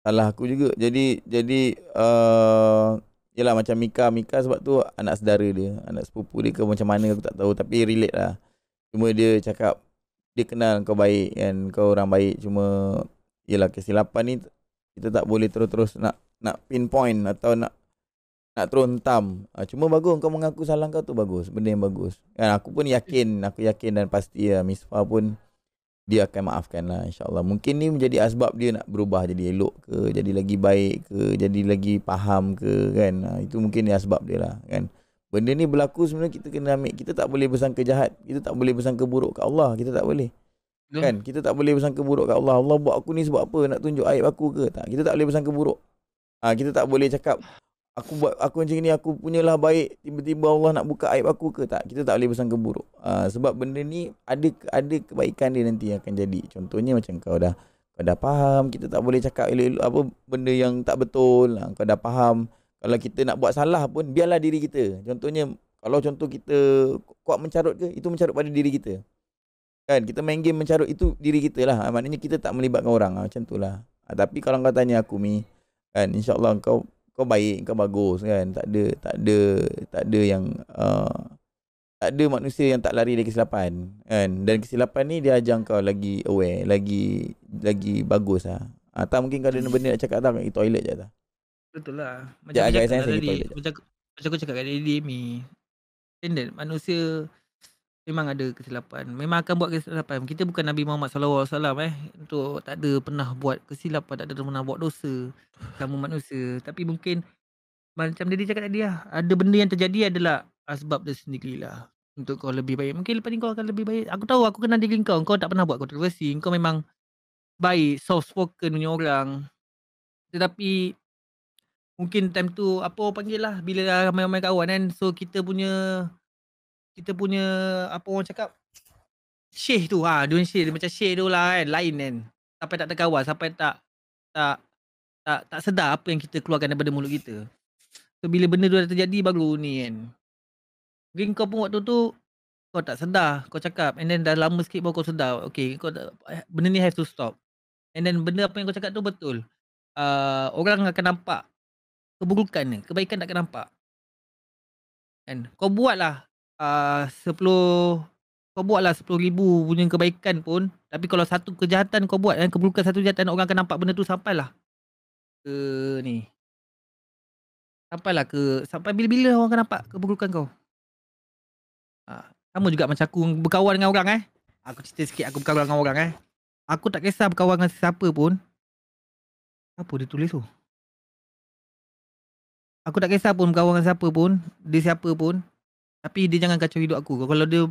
[SPEAKER 3] salah aku juga jadi jadi uh, yalah macam Mika Mika sebab tu anak saudara dia anak sepupu dia ke macam mana aku tak tahu tapi relate lah cuma dia cakap dia kenal kau baik kan kau orang baik cuma yalah kesilapan ni kita tak boleh terus-terus nak nak pinpoint atau nak nak terontam. Uh, ah, cuma bagus kau mengaku salah kau tu bagus. Benda yang bagus. Kan aku pun yakin, aku yakin dan pasti ya uh, Misfa pun dia akan maafkan lah insyaAllah. Mungkin ni menjadi asbab dia nak berubah jadi elok ke, jadi lagi baik ke, jadi lagi faham ke kan. Uh, itu mungkin ni asbab dia lah kan. Benda ni berlaku sebenarnya kita kena ambil. Kita tak boleh bersangka jahat. Kita tak boleh bersangka buruk ke Allah. Kita tak boleh. Kan? Kita tak boleh bersangka buruk kat Allah. Allah buat aku ni sebab apa? Nak tunjuk aib aku ke? Tak. Kita tak boleh bersangka buruk. Ha, kita tak boleh cakap aku buat aku macam ni aku punyalah baik tiba-tiba Allah nak buka aib aku ke tak kita tak boleh bersangka buruk uh, sebab benda ni ada ada kebaikan dia nanti yang akan jadi contohnya macam kau dah kau dah faham kita tak boleh cakap elok-elok apa benda yang tak betul uh, kau dah faham kalau kita nak buat salah pun biarlah diri kita contohnya kalau contoh kita kuat mencarut ke itu mencarut pada diri kita kan kita main game mencarut itu diri kita lah uh, maknanya kita tak melibatkan orang uh, macam tu uh, tapi kalau kau tanya aku mi kan insyaallah kau kau baik, kau bagus kan. Tak ada tak ada tak ada yang uh, tak ada manusia yang tak lari dari kesilapan kan. Dan kesilapan ni dia ajar kau lagi aware, lagi lagi bagus lah. Ha. Ah, Atau mungkin kau ada benda nak cakap tak, pergi toilet je lah.
[SPEAKER 6] Betul lah. Macam, lah macam, macam, macam aku cakap kat Daddy Amy, standard manusia memang ada kesilapan memang akan buat kesilapan kita bukan Nabi Muhammad SAW eh untuk tak ada pernah buat kesilapan tak ada pernah buat dosa kamu manusia tapi mungkin macam dia cakap tadi lah ada benda yang terjadi adalah sebab dia sendirilah untuk kau lebih baik mungkin lepas ni kau akan lebih baik aku tahu aku kenal diri kau kau tak pernah buat kontroversi kau memang baik soft spoken punya orang tetapi mungkin time tu apa orang panggil lah bila ramai-ramai kawan kan so kita punya kita punya apa orang cakap Syekh tu ha dunia syekh macam syekh tu lah kan lain kan sampai tak terkawal sampai tak tak tak tak sedar apa yang kita keluarkan daripada mulut kita so bila benda tu dah terjadi baru ni kan mungkin kau pun waktu tu kau tak sedar kau cakap and then dah lama sikit baru kau sedar okay kau tak, benda ni have to stop and then benda apa yang kau cakap tu betul uh, orang akan nampak keburukan ni kebaikan tak akan nampak kan kau buatlah uh, 10 kau buatlah 10,000 punya kebaikan pun tapi kalau satu kejahatan kau buat yang keburukan satu kejahatan orang akan nampak benda tu sampailah. lah ke ni sampai ke sampai bila-bila orang akan nampak keburukan kau ha, sama juga macam aku berkawan dengan orang eh aku cerita sikit aku berkawan dengan orang eh aku tak kisah berkawan dengan siapa pun apa dia tulis tu Aku tak kisah pun berkawan dengan siapa pun Dia siapa pun tapi dia jangan kacau hidup aku. Kalau dia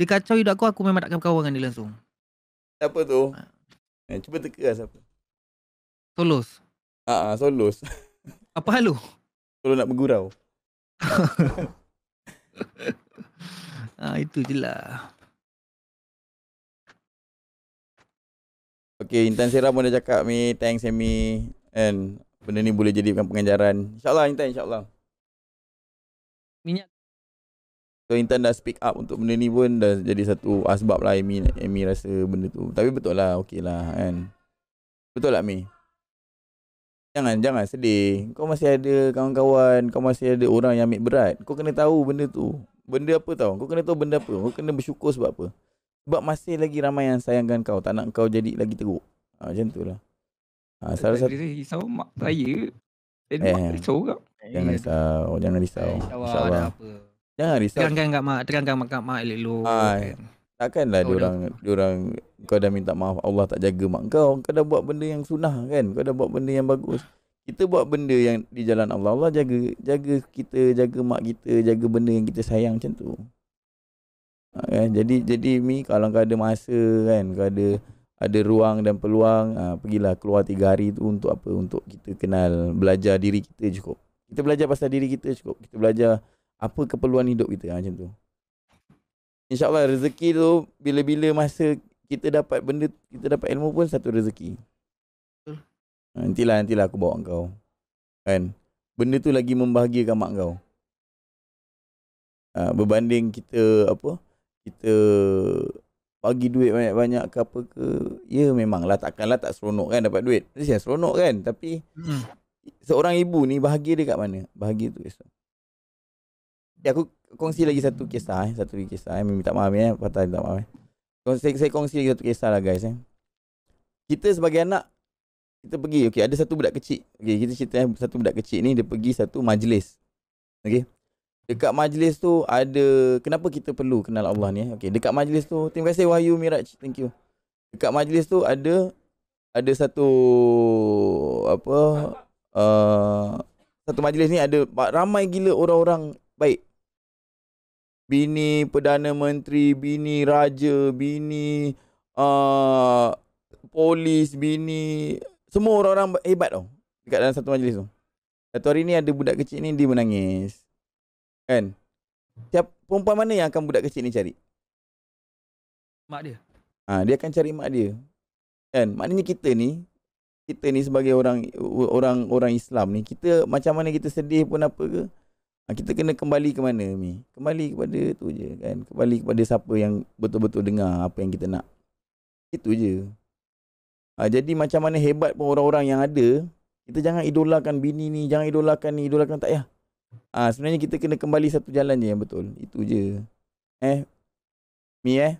[SPEAKER 6] dia kacau hidup aku, aku memang takkan berkawan dengan dia langsung.
[SPEAKER 3] Siapa tu? Ha. Eh, cuba teka siapa. Solos. Ah, ha, ha, uh-uh, solos. Apa hal lu? Solo nak bergurau. <laughs> ah, ha, itu je lah. Okay, Intan Sarah pun dah cakap mi, thanks Amy. And benda ni boleh jadi pengajaran. InsyaAllah Intan, insyaAllah. Minyak So Intan dah speak up untuk benda ni pun dah jadi satu asbab lah Amy, Amy rasa benda tu. Tapi betul lah, okey lah kan. Betul lah Mi. Jangan, jangan sedih. Kau masih ada kawan-kawan, kau masih ada orang yang ambil berat. Kau kena tahu benda tu. Benda apa tau? Kau kena tahu benda apa? Kau kena bersyukur sebab apa? Sebab masih lagi ramai yang sayangkan kau. Tak nak kau jadi lagi teruk. Ha, macam tu lah. Ha, salah risau, satu. risau mak saya. Dan eh, mak risau orang. Jangan eh. risau. Jangan risau. Eh, risau lah, apa. Jangan risau. Terangkan kat mak, terangkan mak mak elu. Takkanlah dia orang dia orang kau dah minta maaf Allah tak jaga mak kau. Kau dah buat benda yang sunnah kan? Kau dah buat benda yang bagus. Kita buat benda yang di jalan Allah. Allah jaga jaga kita, jaga mak kita, jaga benda yang kita sayang macam tu. Ha, kan? Jadi jadi mi kalau kau ada masa kan, kau ada ada ruang dan peluang, ha, pergilah keluar tiga hari tu untuk apa? Untuk kita kenal, belajar diri kita cukup. Kita belajar pasal diri kita cukup. Kita belajar apa keperluan hidup kita ha, macam tu InsyaAllah rezeki tu bila-bila masa kita dapat benda kita dapat ilmu pun satu rezeki ha, nantilah nantilah aku bawa kau kan benda tu lagi membahagiakan mak kau ha, berbanding kita apa kita bagi duit banyak-banyak ke apa ke ya takkan lah tak seronok kan dapat duit mesti seronok kan tapi hmm. seorang ibu ni bahagia dia kat mana bahagia tu esok aku kongsi lagi satu kisah eh. Satu kisah eh. Minta maaf eh. Patah minta maaf eh. Kongsi, saya kongsi lagi satu kisah lah guys eh. Kita sebagai anak. Kita pergi. Okay. Ada satu budak kecil. Okay. Kita cerita eh. Satu budak kecil ni. Dia pergi satu majlis. Okay. Dekat majlis tu ada. Kenapa kita perlu kenal Allah ni eh. Okay. Dekat majlis tu. Terima kasih Wahyu Miraj. Thank you. Dekat majlis tu ada. Ada satu. Apa. Uh, satu majlis ni ada ramai gila orang-orang baik bini perdana menteri, bini raja, bini uh, polis, bini semua orang-orang hebat tau dekat dalam satu majlis tu. Satu hari ni ada budak kecil ni dia menangis. Kan? Siap perempuan mana yang akan budak kecil ni cari? Mak dia. Ha, dia akan cari mak dia. Kan? Maknanya kita ni kita ni sebagai orang orang orang Islam ni kita macam mana kita sedih pun apa ke Ha, kita kena kembali ke mana mi kembali kepada tu je kan kembali kepada siapa yang betul-betul dengar apa yang kita nak itu je ha, jadi macam mana hebat pun orang-orang yang ada kita jangan idolakan bini ni jangan idolakan ni idolakan tak ya ha, sebenarnya kita kena kembali satu jalan je yang betul itu je eh mi eh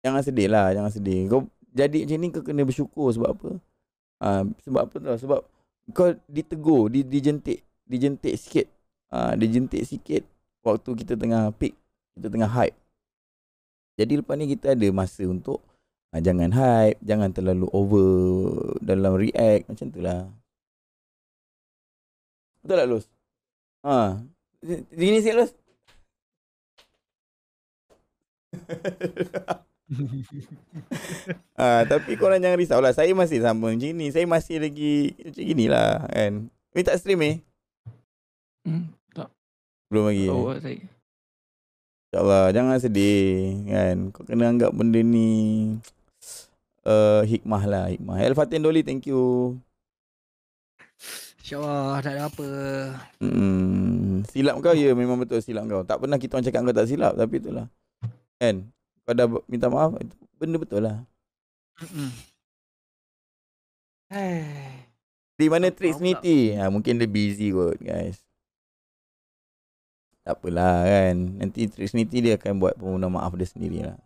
[SPEAKER 3] jangan sedih lah jangan sedih kau jadi macam ni kau kena bersyukur sebab apa ha, sebab apa tau sebab kau ditegur di, dijentik dijentik sikit. Uh, ah, dijentik sikit waktu kita tengah peak, kita tengah hype. Jadi lepas ni kita ada masa untuk uh, jangan hype, jangan terlalu over dalam react macam tu lah. Betul tak Luz? Ha.
[SPEAKER 5] begini
[SPEAKER 6] sikit Luz.
[SPEAKER 3] ha, <laughs> tapi korang jangan risau lah Saya masih sambung macam ni Saya masih lagi Macam lah. kan Ni tak stream eh
[SPEAKER 4] Hmm, tak.
[SPEAKER 3] Belum lagi. Oh, saya. InsyaAllah, jangan sedih kan. Kau kena anggap benda ni <tsk> eh, hikmah lah, hikmah. Al-Fatin Doli, thank you. InsyaAllah, tak ada apa. Hmm, silap kau? Ya, memang betul silap kau. Tak pernah kita orang cakap kau tak silap, tapi itulah. Kan? Kau dah minta maaf, itu benda betul lah. Hmm. Di mana trismiti, Ha, mungkin dia busy kot, guys tak apalah kan nanti Trinity dia akan buat permohonan maaf dia sendirilah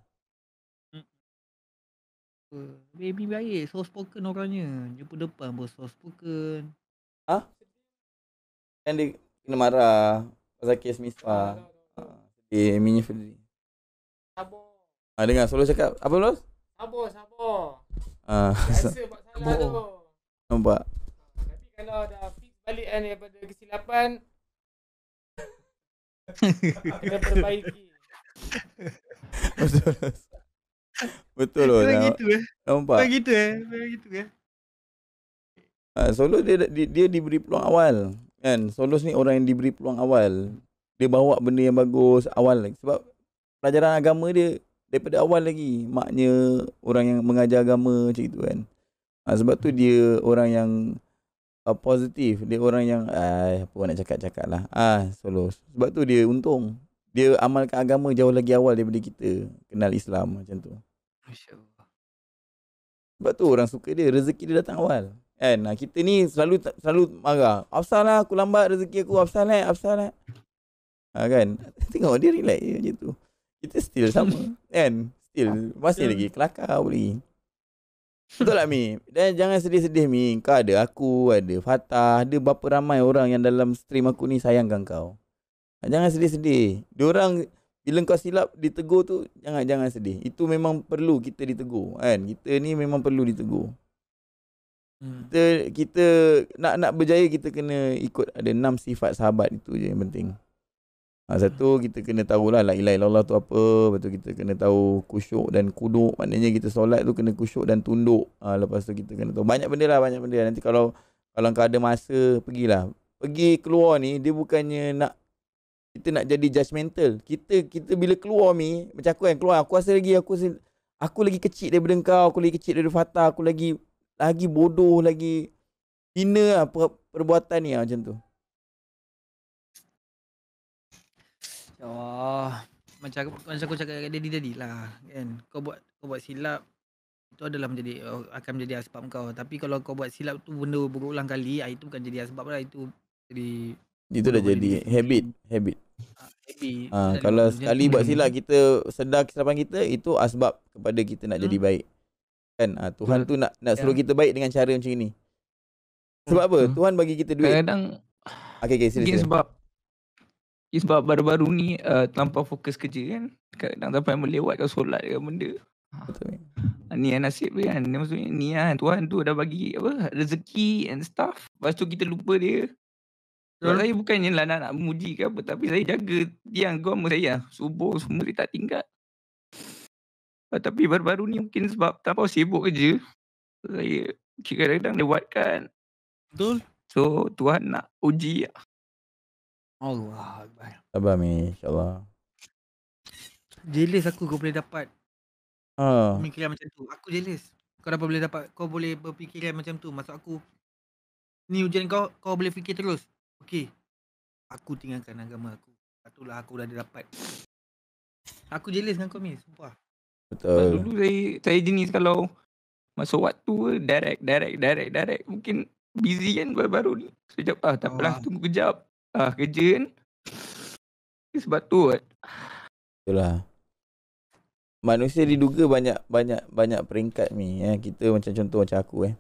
[SPEAKER 6] hmm. baby baik so spoken orangnya jumpa depan pun so spoken ha
[SPEAKER 3] kan dia kena marah pasal kes Miss ah. ah sedih ha. sabo ah dengar solo cakap apa los
[SPEAKER 6] sabo sabo
[SPEAKER 3] ah rasa buat salah tu nampak ah,
[SPEAKER 6] tapi kalau dah fix balik kan daripada kesilapan
[SPEAKER 5] kena perbaiki.
[SPEAKER 4] <laughs> Betul.
[SPEAKER 3] Betul lah. Gitu eh. Nampak. Memang
[SPEAKER 6] gitu eh. Memang gitu eh.
[SPEAKER 3] Ah, solo dia, dia dia diberi peluang awal. Kan? Solos ni orang yang diberi peluang awal. Dia bawa benda yang bagus awal lagi. Sebab pelajaran agama dia daripada awal lagi. Maknya orang yang mengajar agama macam itu kan. Ah, sebab tu dia orang yang uh, positif dia orang yang uh, apa nak cakap-cakap lah ah solo sebab tu dia untung dia amalkan agama jauh lagi awal daripada kita kenal Islam macam tu masyaallah sebab tu orang suka dia rezeki dia datang awal kan nah, kita ni selalu selalu marah afsal lah aku lambat rezeki aku afsal lah afsal lah ha, kan <laughs> tengok dia relax je macam tu kita still sama kan still masih lagi kelakar boleh Betul tak lah, Mi? Dan jangan sedih-sedih Mi Kau ada aku Ada Fatah Ada berapa ramai orang Yang dalam stream aku ni Sayangkan kau Jangan sedih-sedih Diorang Bila kau silap Ditegur tu Jangan-jangan sedih Itu memang perlu Kita ditegur kan? Kita ni memang perlu ditegur hmm. kita, kita Nak nak berjaya Kita kena ikut Ada enam sifat sahabat Itu je yang penting Ha, satu hmm. kita kena tahu lah la ilaha illallah tu apa, lepas tu kita kena tahu kusyuk dan kuduk. Maknanya kita solat tu kena kusyuk dan tunduk. Ha, lepas tu kita kena tahu banyak benda lah, banyak benda. Nanti kalau kalau kau ada masa pergilah. Pergi keluar ni dia bukannya nak kita nak jadi judgemental Kita kita bila keluar ni macam aku kan keluar aku rasa lagi aku rasa, aku lagi kecil daripada kau, aku lagi kecil daripada Fatah, aku lagi lagi bodoh lagi hina lah perbuatan ni lah, macam tu.
[SPEAKER 6] Oh, macam aku, macam aku cakap dengan Daddy tadi lah kan. Kau buat kau buat silap itu adalah menjadi oh, akan menjadi sebab kau. Tapi kalau kau buat silap tu benda berulang kali, ah itu bukan jadi sebab lah itu jadi itu dah jadi dia. habit,
[SPEAKER 3] habit. Ha, ha, kalau sekali buat silap kita sedar kesalahan kita itu asbab kepada kita nak hmm. jadi baik. Kan? Ha, Tuhan hmm. tu nak nak suruh ya. kita baik dengan cara macam ni. Sebab apa? Hmm. Tuhan bagi kita duit. Kadang okay, okay, sila, sebab Ya, sebab
[SPEAKER 2] baru-baru ni uh, tanpa fokus kerja kan. Kadang sampai melewatkan solat dengan benda. Ah. Betul. Ha, ni nasib pun kan. Ni maksudnya ni kan. Tuhan tu dah bagi apa rezeki and stuff. Lepas tu kita lupa dia. So, saya bukannya lah nak, nak memuji ke apa. Tapi saya jaga dia yang sama saya. Lah. Subuh semua dia tak tinggal. Ha, tapi baru-baru ni mungkin sebab tanpa sibuk kerja. Saya kadang-kadang lewatkan. Betul. So Tuhan nak uji lah.
[SPEAKER 3] Allah Akbar. Sabar mi, insyaAllah.
[SPEAKER 6] Jelis aku kau boleh dapat.
[SPEAKER 2] Ha.
[SPEAKER 3] Uh.
[SPEAKER 6] Mikirkan macam tu. Aku jelis. Kau dapat boleh dapat. Kau boleh berfikiran macam tu. Maksud aku. Ni ujian kau, kau boleh fikir terus. Okey. Aku tinggalkan agama aku. Satulah aku dah dapat. Aku jelis dengan kau mi, sumpah.
[SPEAKER 2] Betul. Dulu saya, saya jenis kalau masuk waktu direct, direct, direct, direct. Mungkin
[SPEAKER 3] busy kan baru-baru ni. Sekejap ah, tak oh. tunggu kejap ah, kerja kan sebab tu itulah manusia diduga banyak banyak banyak peringkat ni ya kita macam contoh macam aku eh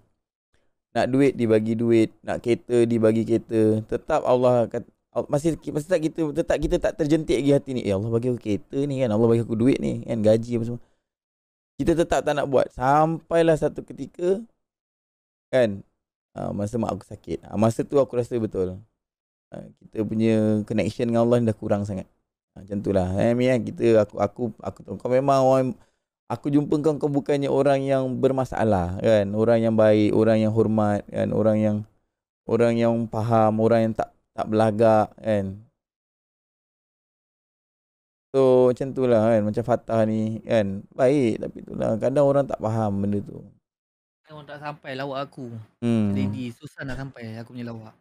[SPEAKER 3] nak duit dibagi duit nak kereta dibagi kereta tetap Allah kata, masih masih tak kita tetap kita tak terjentik lagi hati ni. Ya Allah bagi aku kereta ni kan. Allah bagi aku duit ni kan gaji apa semua. Kita tetap tak nak buat sampailah satu ketika kan ah, masa mak aku sakit. Ah, masa tu aku rasa betul. Ha, kita punya connection dengan Allah ni dah kurang sangat. Ha, macam itulah. Eh, Mi, kita, aku, aku, aku, aku, kau memang orang, aku jumpa kau, kau bukannya orang yang bermasalah, kan? Orang yang baik, orang yang hormat, kan? Orang yang, orang yang faham, orang yang tak, tak belagak, kan? So, macam itulah, kan? Macam Fatah ni, kan? Baik, tapi itulah. Kadang orang tak faham benda tu.
[SPEAKER 6] Orang tak sampai lawak aku. Hmm. Jadi, susah nak sampai aku punya lawak.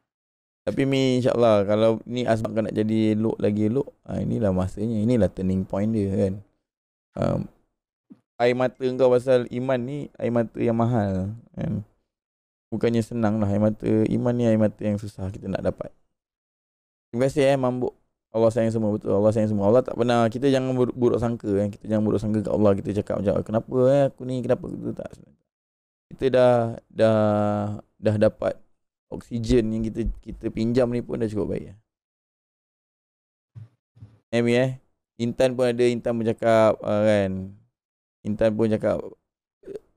[SPEAKER 3] Tapi Mi insyaAllah kalau ni Azman kan nak jadi elok lagi elok ha, Inilah masanya, inilah turning point dia kan um, Air mata kau pasal iman ni air mata yang mahal kan Bukannya senang lah air mata, iman ni air mata yang susah kita nak dapat Terima kasih eh mambuk Allah sayang semua betul Allah sayang semua Allah tak pernah kita jangan buruk, buruk sangka kan kita jangan buruk sangka kat Allah kita cakap macam oh, kenapa eh aku ni kenapa aku tu tak kita dah dah dah dapat oksigen yang kita kita pinjam ni pun dah cukup baik lah. Amy eh. Intan pun ada. Intan pun cakap uh, kan. Intan pun cakap.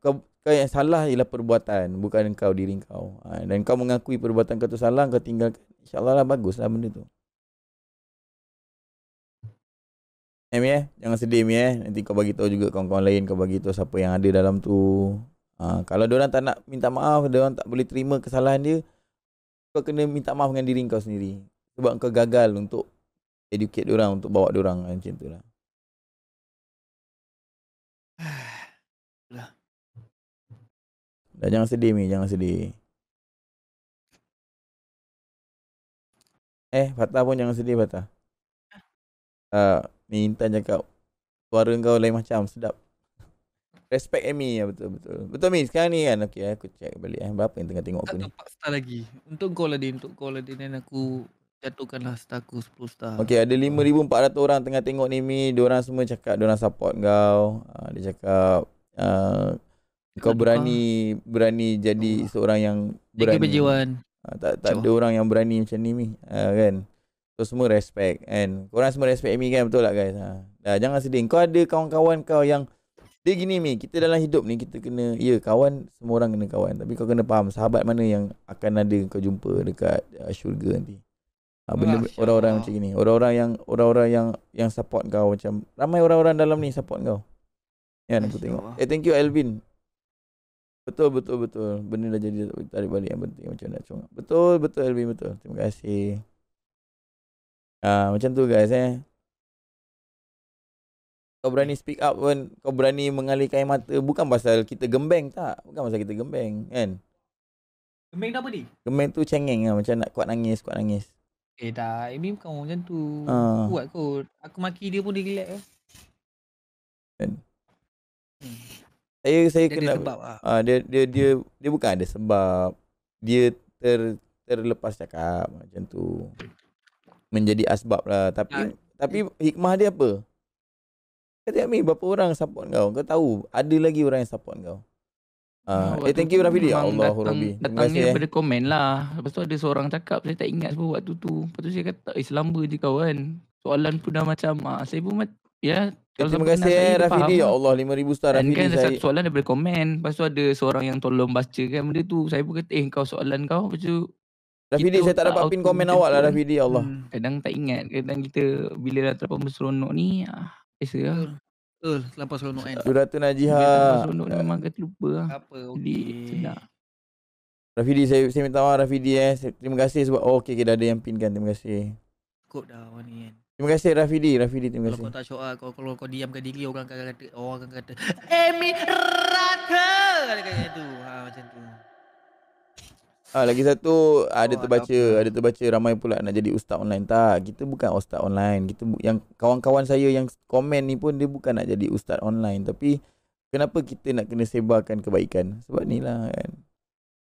[SPEAKER 3] Kau, kau yang salah ialah perbuatan. Bukan kau, diri kau. Ha, dan kau mengakui perbuatan kau tu salah. Kau tinggalkan. InsyaAllah lah bagus lah benda tu. Amy eh. Jangan sedih Amy eh. Nanti kau bagi tahu juga kawan-kawan lain. Kau bagi tahu siapa yang ada dalam tu. Ha, kalau diorang tak nak minta maaf. Diorang tak boleh terima kesalahan dia kau kena minta maaf dengan diri kau sendiri sebab kau gagal untuk educate orang untuk bawa orang kan macam tu lah.
[SPEAKER 5] <sighs> lah. Dah jangan sedih ni, jangan sedih.
[SPEAKER 3] Eh, Fatah pun jangan sedih Fatah. Ah, uh, ni Intan cakap suara kau lain macam sedap respect Amy ya betul betul. Betul Amy sekarang ni kan okey aku check balik eh berapa yang tengah tengok aku ni. Tak star
[SPEAKER 6] lagi. Untuk kau lah untuk kau lah dia aku jatuhkanlah star aku 10 star. Okey ada 5400
[SPEAKER 3] orang tengah tengok ni Amy. Orang semua cakap orang support kau. Uh, dia cakap uh, kau berani berani jadi oh. seorang yang berani. Jaga berjiwaan. Uh, ah, tak tak Cuma. ada orang yang berani macam ni Amy uh, kan. So semua respect kan. Korang semua respect Amy kan betul tak guys. Ha. Uh, jangan sedih. Kau ada kawan-kawan kau yang dia gini mi, kita dalam hidup ni kita kena ya kawan semua orang kena kawan tapi kau kena faham sahabat mana yang akan ada kau jumpa dekat uh, syurga nanti. Ha, benda, orang-orang macam gini, orang-orang yang orang-orang yang yang support kau macam ramai orang-orang dalam ni support kau. Ya, aku tengok. Eh thank you Alvin. Betul betul betul. Benda dah jadi tarik balik yang penting macam nak cuang. Betul betul Alvin betul. Terima kasih. Ah ha, macam tu guys eh kau berani speak up pun kau berani mengalihkan air mata bukan pasal kita gembeng tak bukan pasal kita gembeng kan gembeng tu apa ni gembeng tu cengeng lah macam nak kuat nangis kuat nangis
[SPEAKER 6] eh dah ini bukan macam tu uh. kuat kot aku maki dia pun dia relax lah. kan
[SPEAKER 3] hmm. saya saya dia kena sebab lah. uh, dia dia dia dia bukan ada sebab dia ter terlepas cakap macam tu menjadi asbab lah tapi nah, ya. tapi hikmah dia apa Kata Amir, berapa orang support kau? Kau tahu, ada lagi orang yang support kau. Uh, eh, thank you Rafidi. Ya Allahu Rabbi. Datang dia eh. daripada
[SPEAKER 2] komen lah. Lepas tu ada seorang cakap, saya tak ingat sebab waktu tu. Lepas tu saya kata, eh selamba je kau kan. Soalan pun dah macam, ah, saya pun mat- ya. Eh, kalau terima kasih eh, dia, Ya lah. Allah,
[SPEAKER 3] 5,000 star Rafidi. Kan,
[SPEAKER 2] saya... soalan beri komen. Lepas tu ada seorang yang tolong baca kan benda tu. Saya pun kata, eh kau soalan kau. Lepas tu, dia saya tak, tak dapat pin komen awak lah Rafi dia ya Allah. Hmm, kadang tak ingat. Kadang kita, bila dah terlalu berseronok ni, ah, Biasa lah
[SPEAKER 6] Betul Selepas seronok kan
[SPEAKER 2] Suratul Najiha Selepas ni memang kata lupa lah Apa okey
[SPEAKER 3] Rafidi saya, saya minta maaf Rafidi eh Terima kasih sebab oh, okey okay, dah ada yang pin kan Terima kasih
[SPEAKER 6] Cukup dah orang ni kan
[SPEAKER 3] Terima kasih Rafidi, Rafidi terima kasih. Kalau kau
[SPEAKER 6] tak syok ah, kalau, kalau kau diam ke diri orang akan kata orang akan kata Emi Rata kata macam tu. Ha macam tu.
[SPEAKER 3] Ah ha, lagi satu ada oh, terbaca, apa? ada terbaca ramai pula nak jadi ustaz online. Tak, kita bukan ustaz online. Kita bu- yang kawan-kawan saya yang komen ni pun dia bukan nak jadi ustaz online tapi kenapa kita nak kena sebarkan kebaikan? Sebab ni lah kan.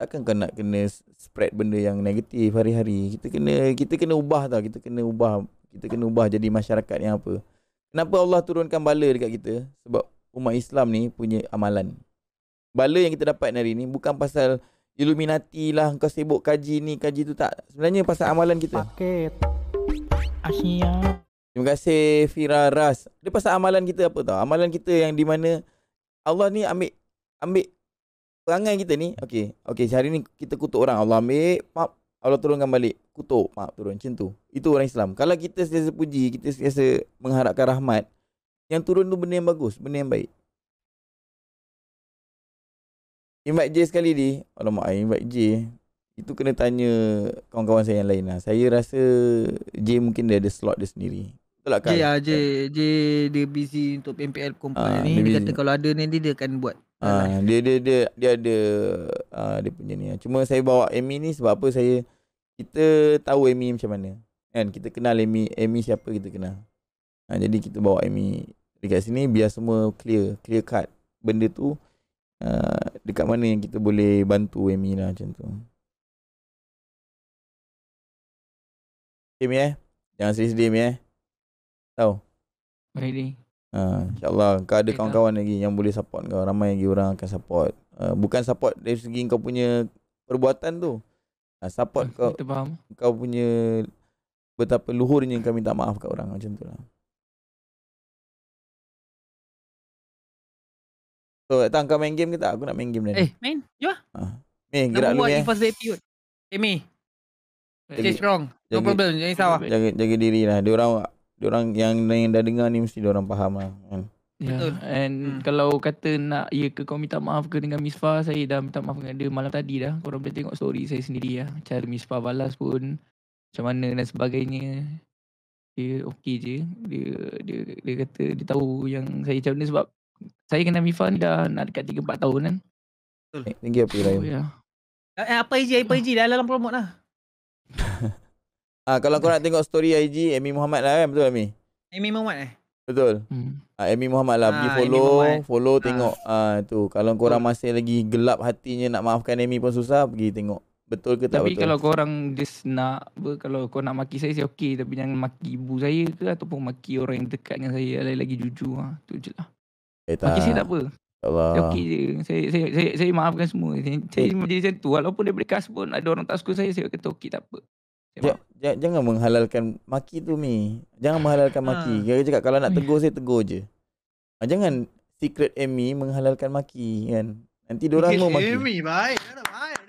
[SPEAKER 3] Takkan kau nak kena spread benda yang negatif hari-hari. Kita kena kita kena ubah tau. Kita kena ubah kita kena ubah jadi masyarakat yang apa. Kenapa Allah turunkan bala dekat kita? Sebab umat Islam ni punya amalan. Bala yang kita dapat hari ni bukan pasal Illuminati lah Kau sibuk kaji ni kaji tu tak Sebenarnya pasal amalan kita Paket Asia Terima kasih Fira Ras Dia pasal amalan kita apa tau Amalan kita yang di mana Allah ni ambil Ambil Perangai kita ni Okay Okay sehari ni kita kutuk orang Allah ambil Pap Allah turunkan balik Kutuk Pap turun macam tu Itu orang Islam Kalau kita sentiasa puji Kita sentiasa mengharapkan rahmat Yang turun tu benda yang bagus Benda yang baik Invite J sekali ni Alamak I invite J Itu kena tanya Kawan-kawan saya yang lain lah Saya rasa J mungkin dia ada slot dia sendiri
[SPEAKER 6] Betul lah Kyle? Ya J J dia busy untuk MPL kumpulan ha, ni dia, kata kalau ada nanti Dia akan
[SPEAKER 3] buat ha, dia, dia dia dia ada ha, Dia punya ni Cuma saya bawa Amy ni Sebab apa saya Kita tahu Amy macam mana Kan kita kenal Amy Amy siapa kita kenal ha, Jadi kita bawa Amy Dekat sini biar semua clear Clear cut Benda tu uh, dekat mana yang kita boleh bantu Amy lah macam tu.
[SPEAKER 5] Amy eh. Jangan sedih-sedih, Amy eh. Tahu. Ready.
[SPEAKER 3] Uh, ah, InsyaAllah kau ada kawan-kawan lagi yang boleh support kau Ramai lagi orang akan support uh, Bukan support dari segi kau punya perbuatan tu uh, Support kau Kau punya Betapa luhurnya kau minta maaf kat orang Macam
[SPEAKER 5] tu lah So, oh,
[SPEAKER 3] datang kau main game ke tak? Aku nak main game ni.
[SPEAKER 6] Eh, main. Jom lah.
[SPEAKER 3] Ha. Main, gerak dulu eh. Nak buat
[SPEAKER 6] first APU. Hey, me.
[SPEAKER 2] Stay strong. No problem.
[SPEAKER 3] Jangan risau lah. Jaga, jaga diri lah. Diorang, orang yang, yang dah dengar ni mesti orang faham lah. Kan?
[SPEAKER 2] Yeah. Ya, and hmm. kalau kata nak ya ke kau minta maaf ke dengan Miss Fah, saya dah minta maaf dengan dia malam tadi dah. Kau orang boleh tengok story saya sendiri ya. Lah. Cara Miss Fah balas pun macam mana dan sebagainya. Dia okey je. Dia dia dia kata dia tahu yang saya cakap ni sebab saya kenal Mifa ni dah nak
[SPEAKER 3] dekat 3 4 tahun kan. Betul. Eh, Thank you apa IG oh, ya.
[SPEAKER 6] eh, eh, apa IG dah dalam promote lah. <laughs>
[SPEAKER 3] ah kalau kau nak tengok story IG Amy Muhammad lah kan betul Amy. Amy Muhammad eh. Betul. Hmm. Ah Amy Muhammad lah pergi ah, follow, follow ah. tengok ah. tu. Kalau kau orang masih lagi gelap hatinya nak maafkan Amy pun susah pergi tengok. Betul ke tak tapi betul? Tapi kalau kau
[SPEAKER 2] orang just nak apa kalau kau nak maki saya saya okey tapi jangan maki ibu saya ke ataupun maki orang yang dekat dengan saya lagi-lagi jujur ah. Tu je lah.
[SPEAKER 3] Eh tak. Makin tak apa. Allah. Okey je. Saya, saya saya
[SPEAKER 2] saya maafkan semua. Saya, eh. menjadi macam tu walaupun daripada kas pun ada orang tak suka
[SPEAKER 3] saya saya kata okey tak apa. Ja, ja, jangan menghalalkan maki tu mi. Jangan menghalalkan ah. maki. Ha. Kira cakap kalau nak oh, ya. tegur saya tegur je. Ha, jangan secret Amy menghalalkan maki kan. Nanti dia orang mau maki.
[SPEAKER 6] Amy baik.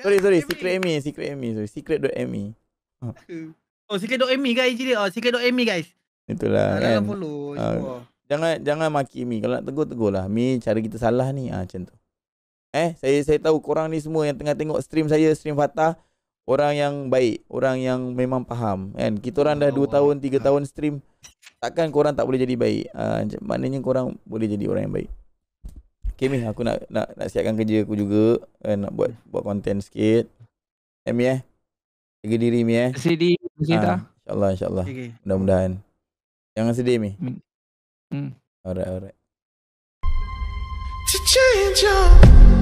[SPEAKER 3] Sorry sorry secret Amy, secret Amy sorry. Secret dot Amy. Ah.
[SPEAKER 6] <laughs> Oh. secret dot Amy guys dia. Oh secret dot Amy guys.
[SPEAKER 3] Itulah. Jangan kan? follow. Uh jangan jangan maki mi kalau nak tegur tegurlah mi cara kita salah ni ah ha, macam tu eh saya saya tahu korang ni semua yang tengah tengok stream saya stream fata orang yang baik orang yang memang faham kan kita orang dah 2 tahun 3 tahun stream takkan korang tak boleh jadi baik ah ha, maknanya korang boleh jadi orang yang baik Okay Mi, aku nak nak nak siapkan kerja aku juga eh, nak buat buat konten sikit. Eh Mi eh. Jaga diri Mi eh. Sedih kita. Ha, ah, InsyaAllah, insyaAllah. Okay. Mudah-mudahan. Jangan sedih Mi. Hmm. Mm. All right, all right.
[SPEAKER 4] To change your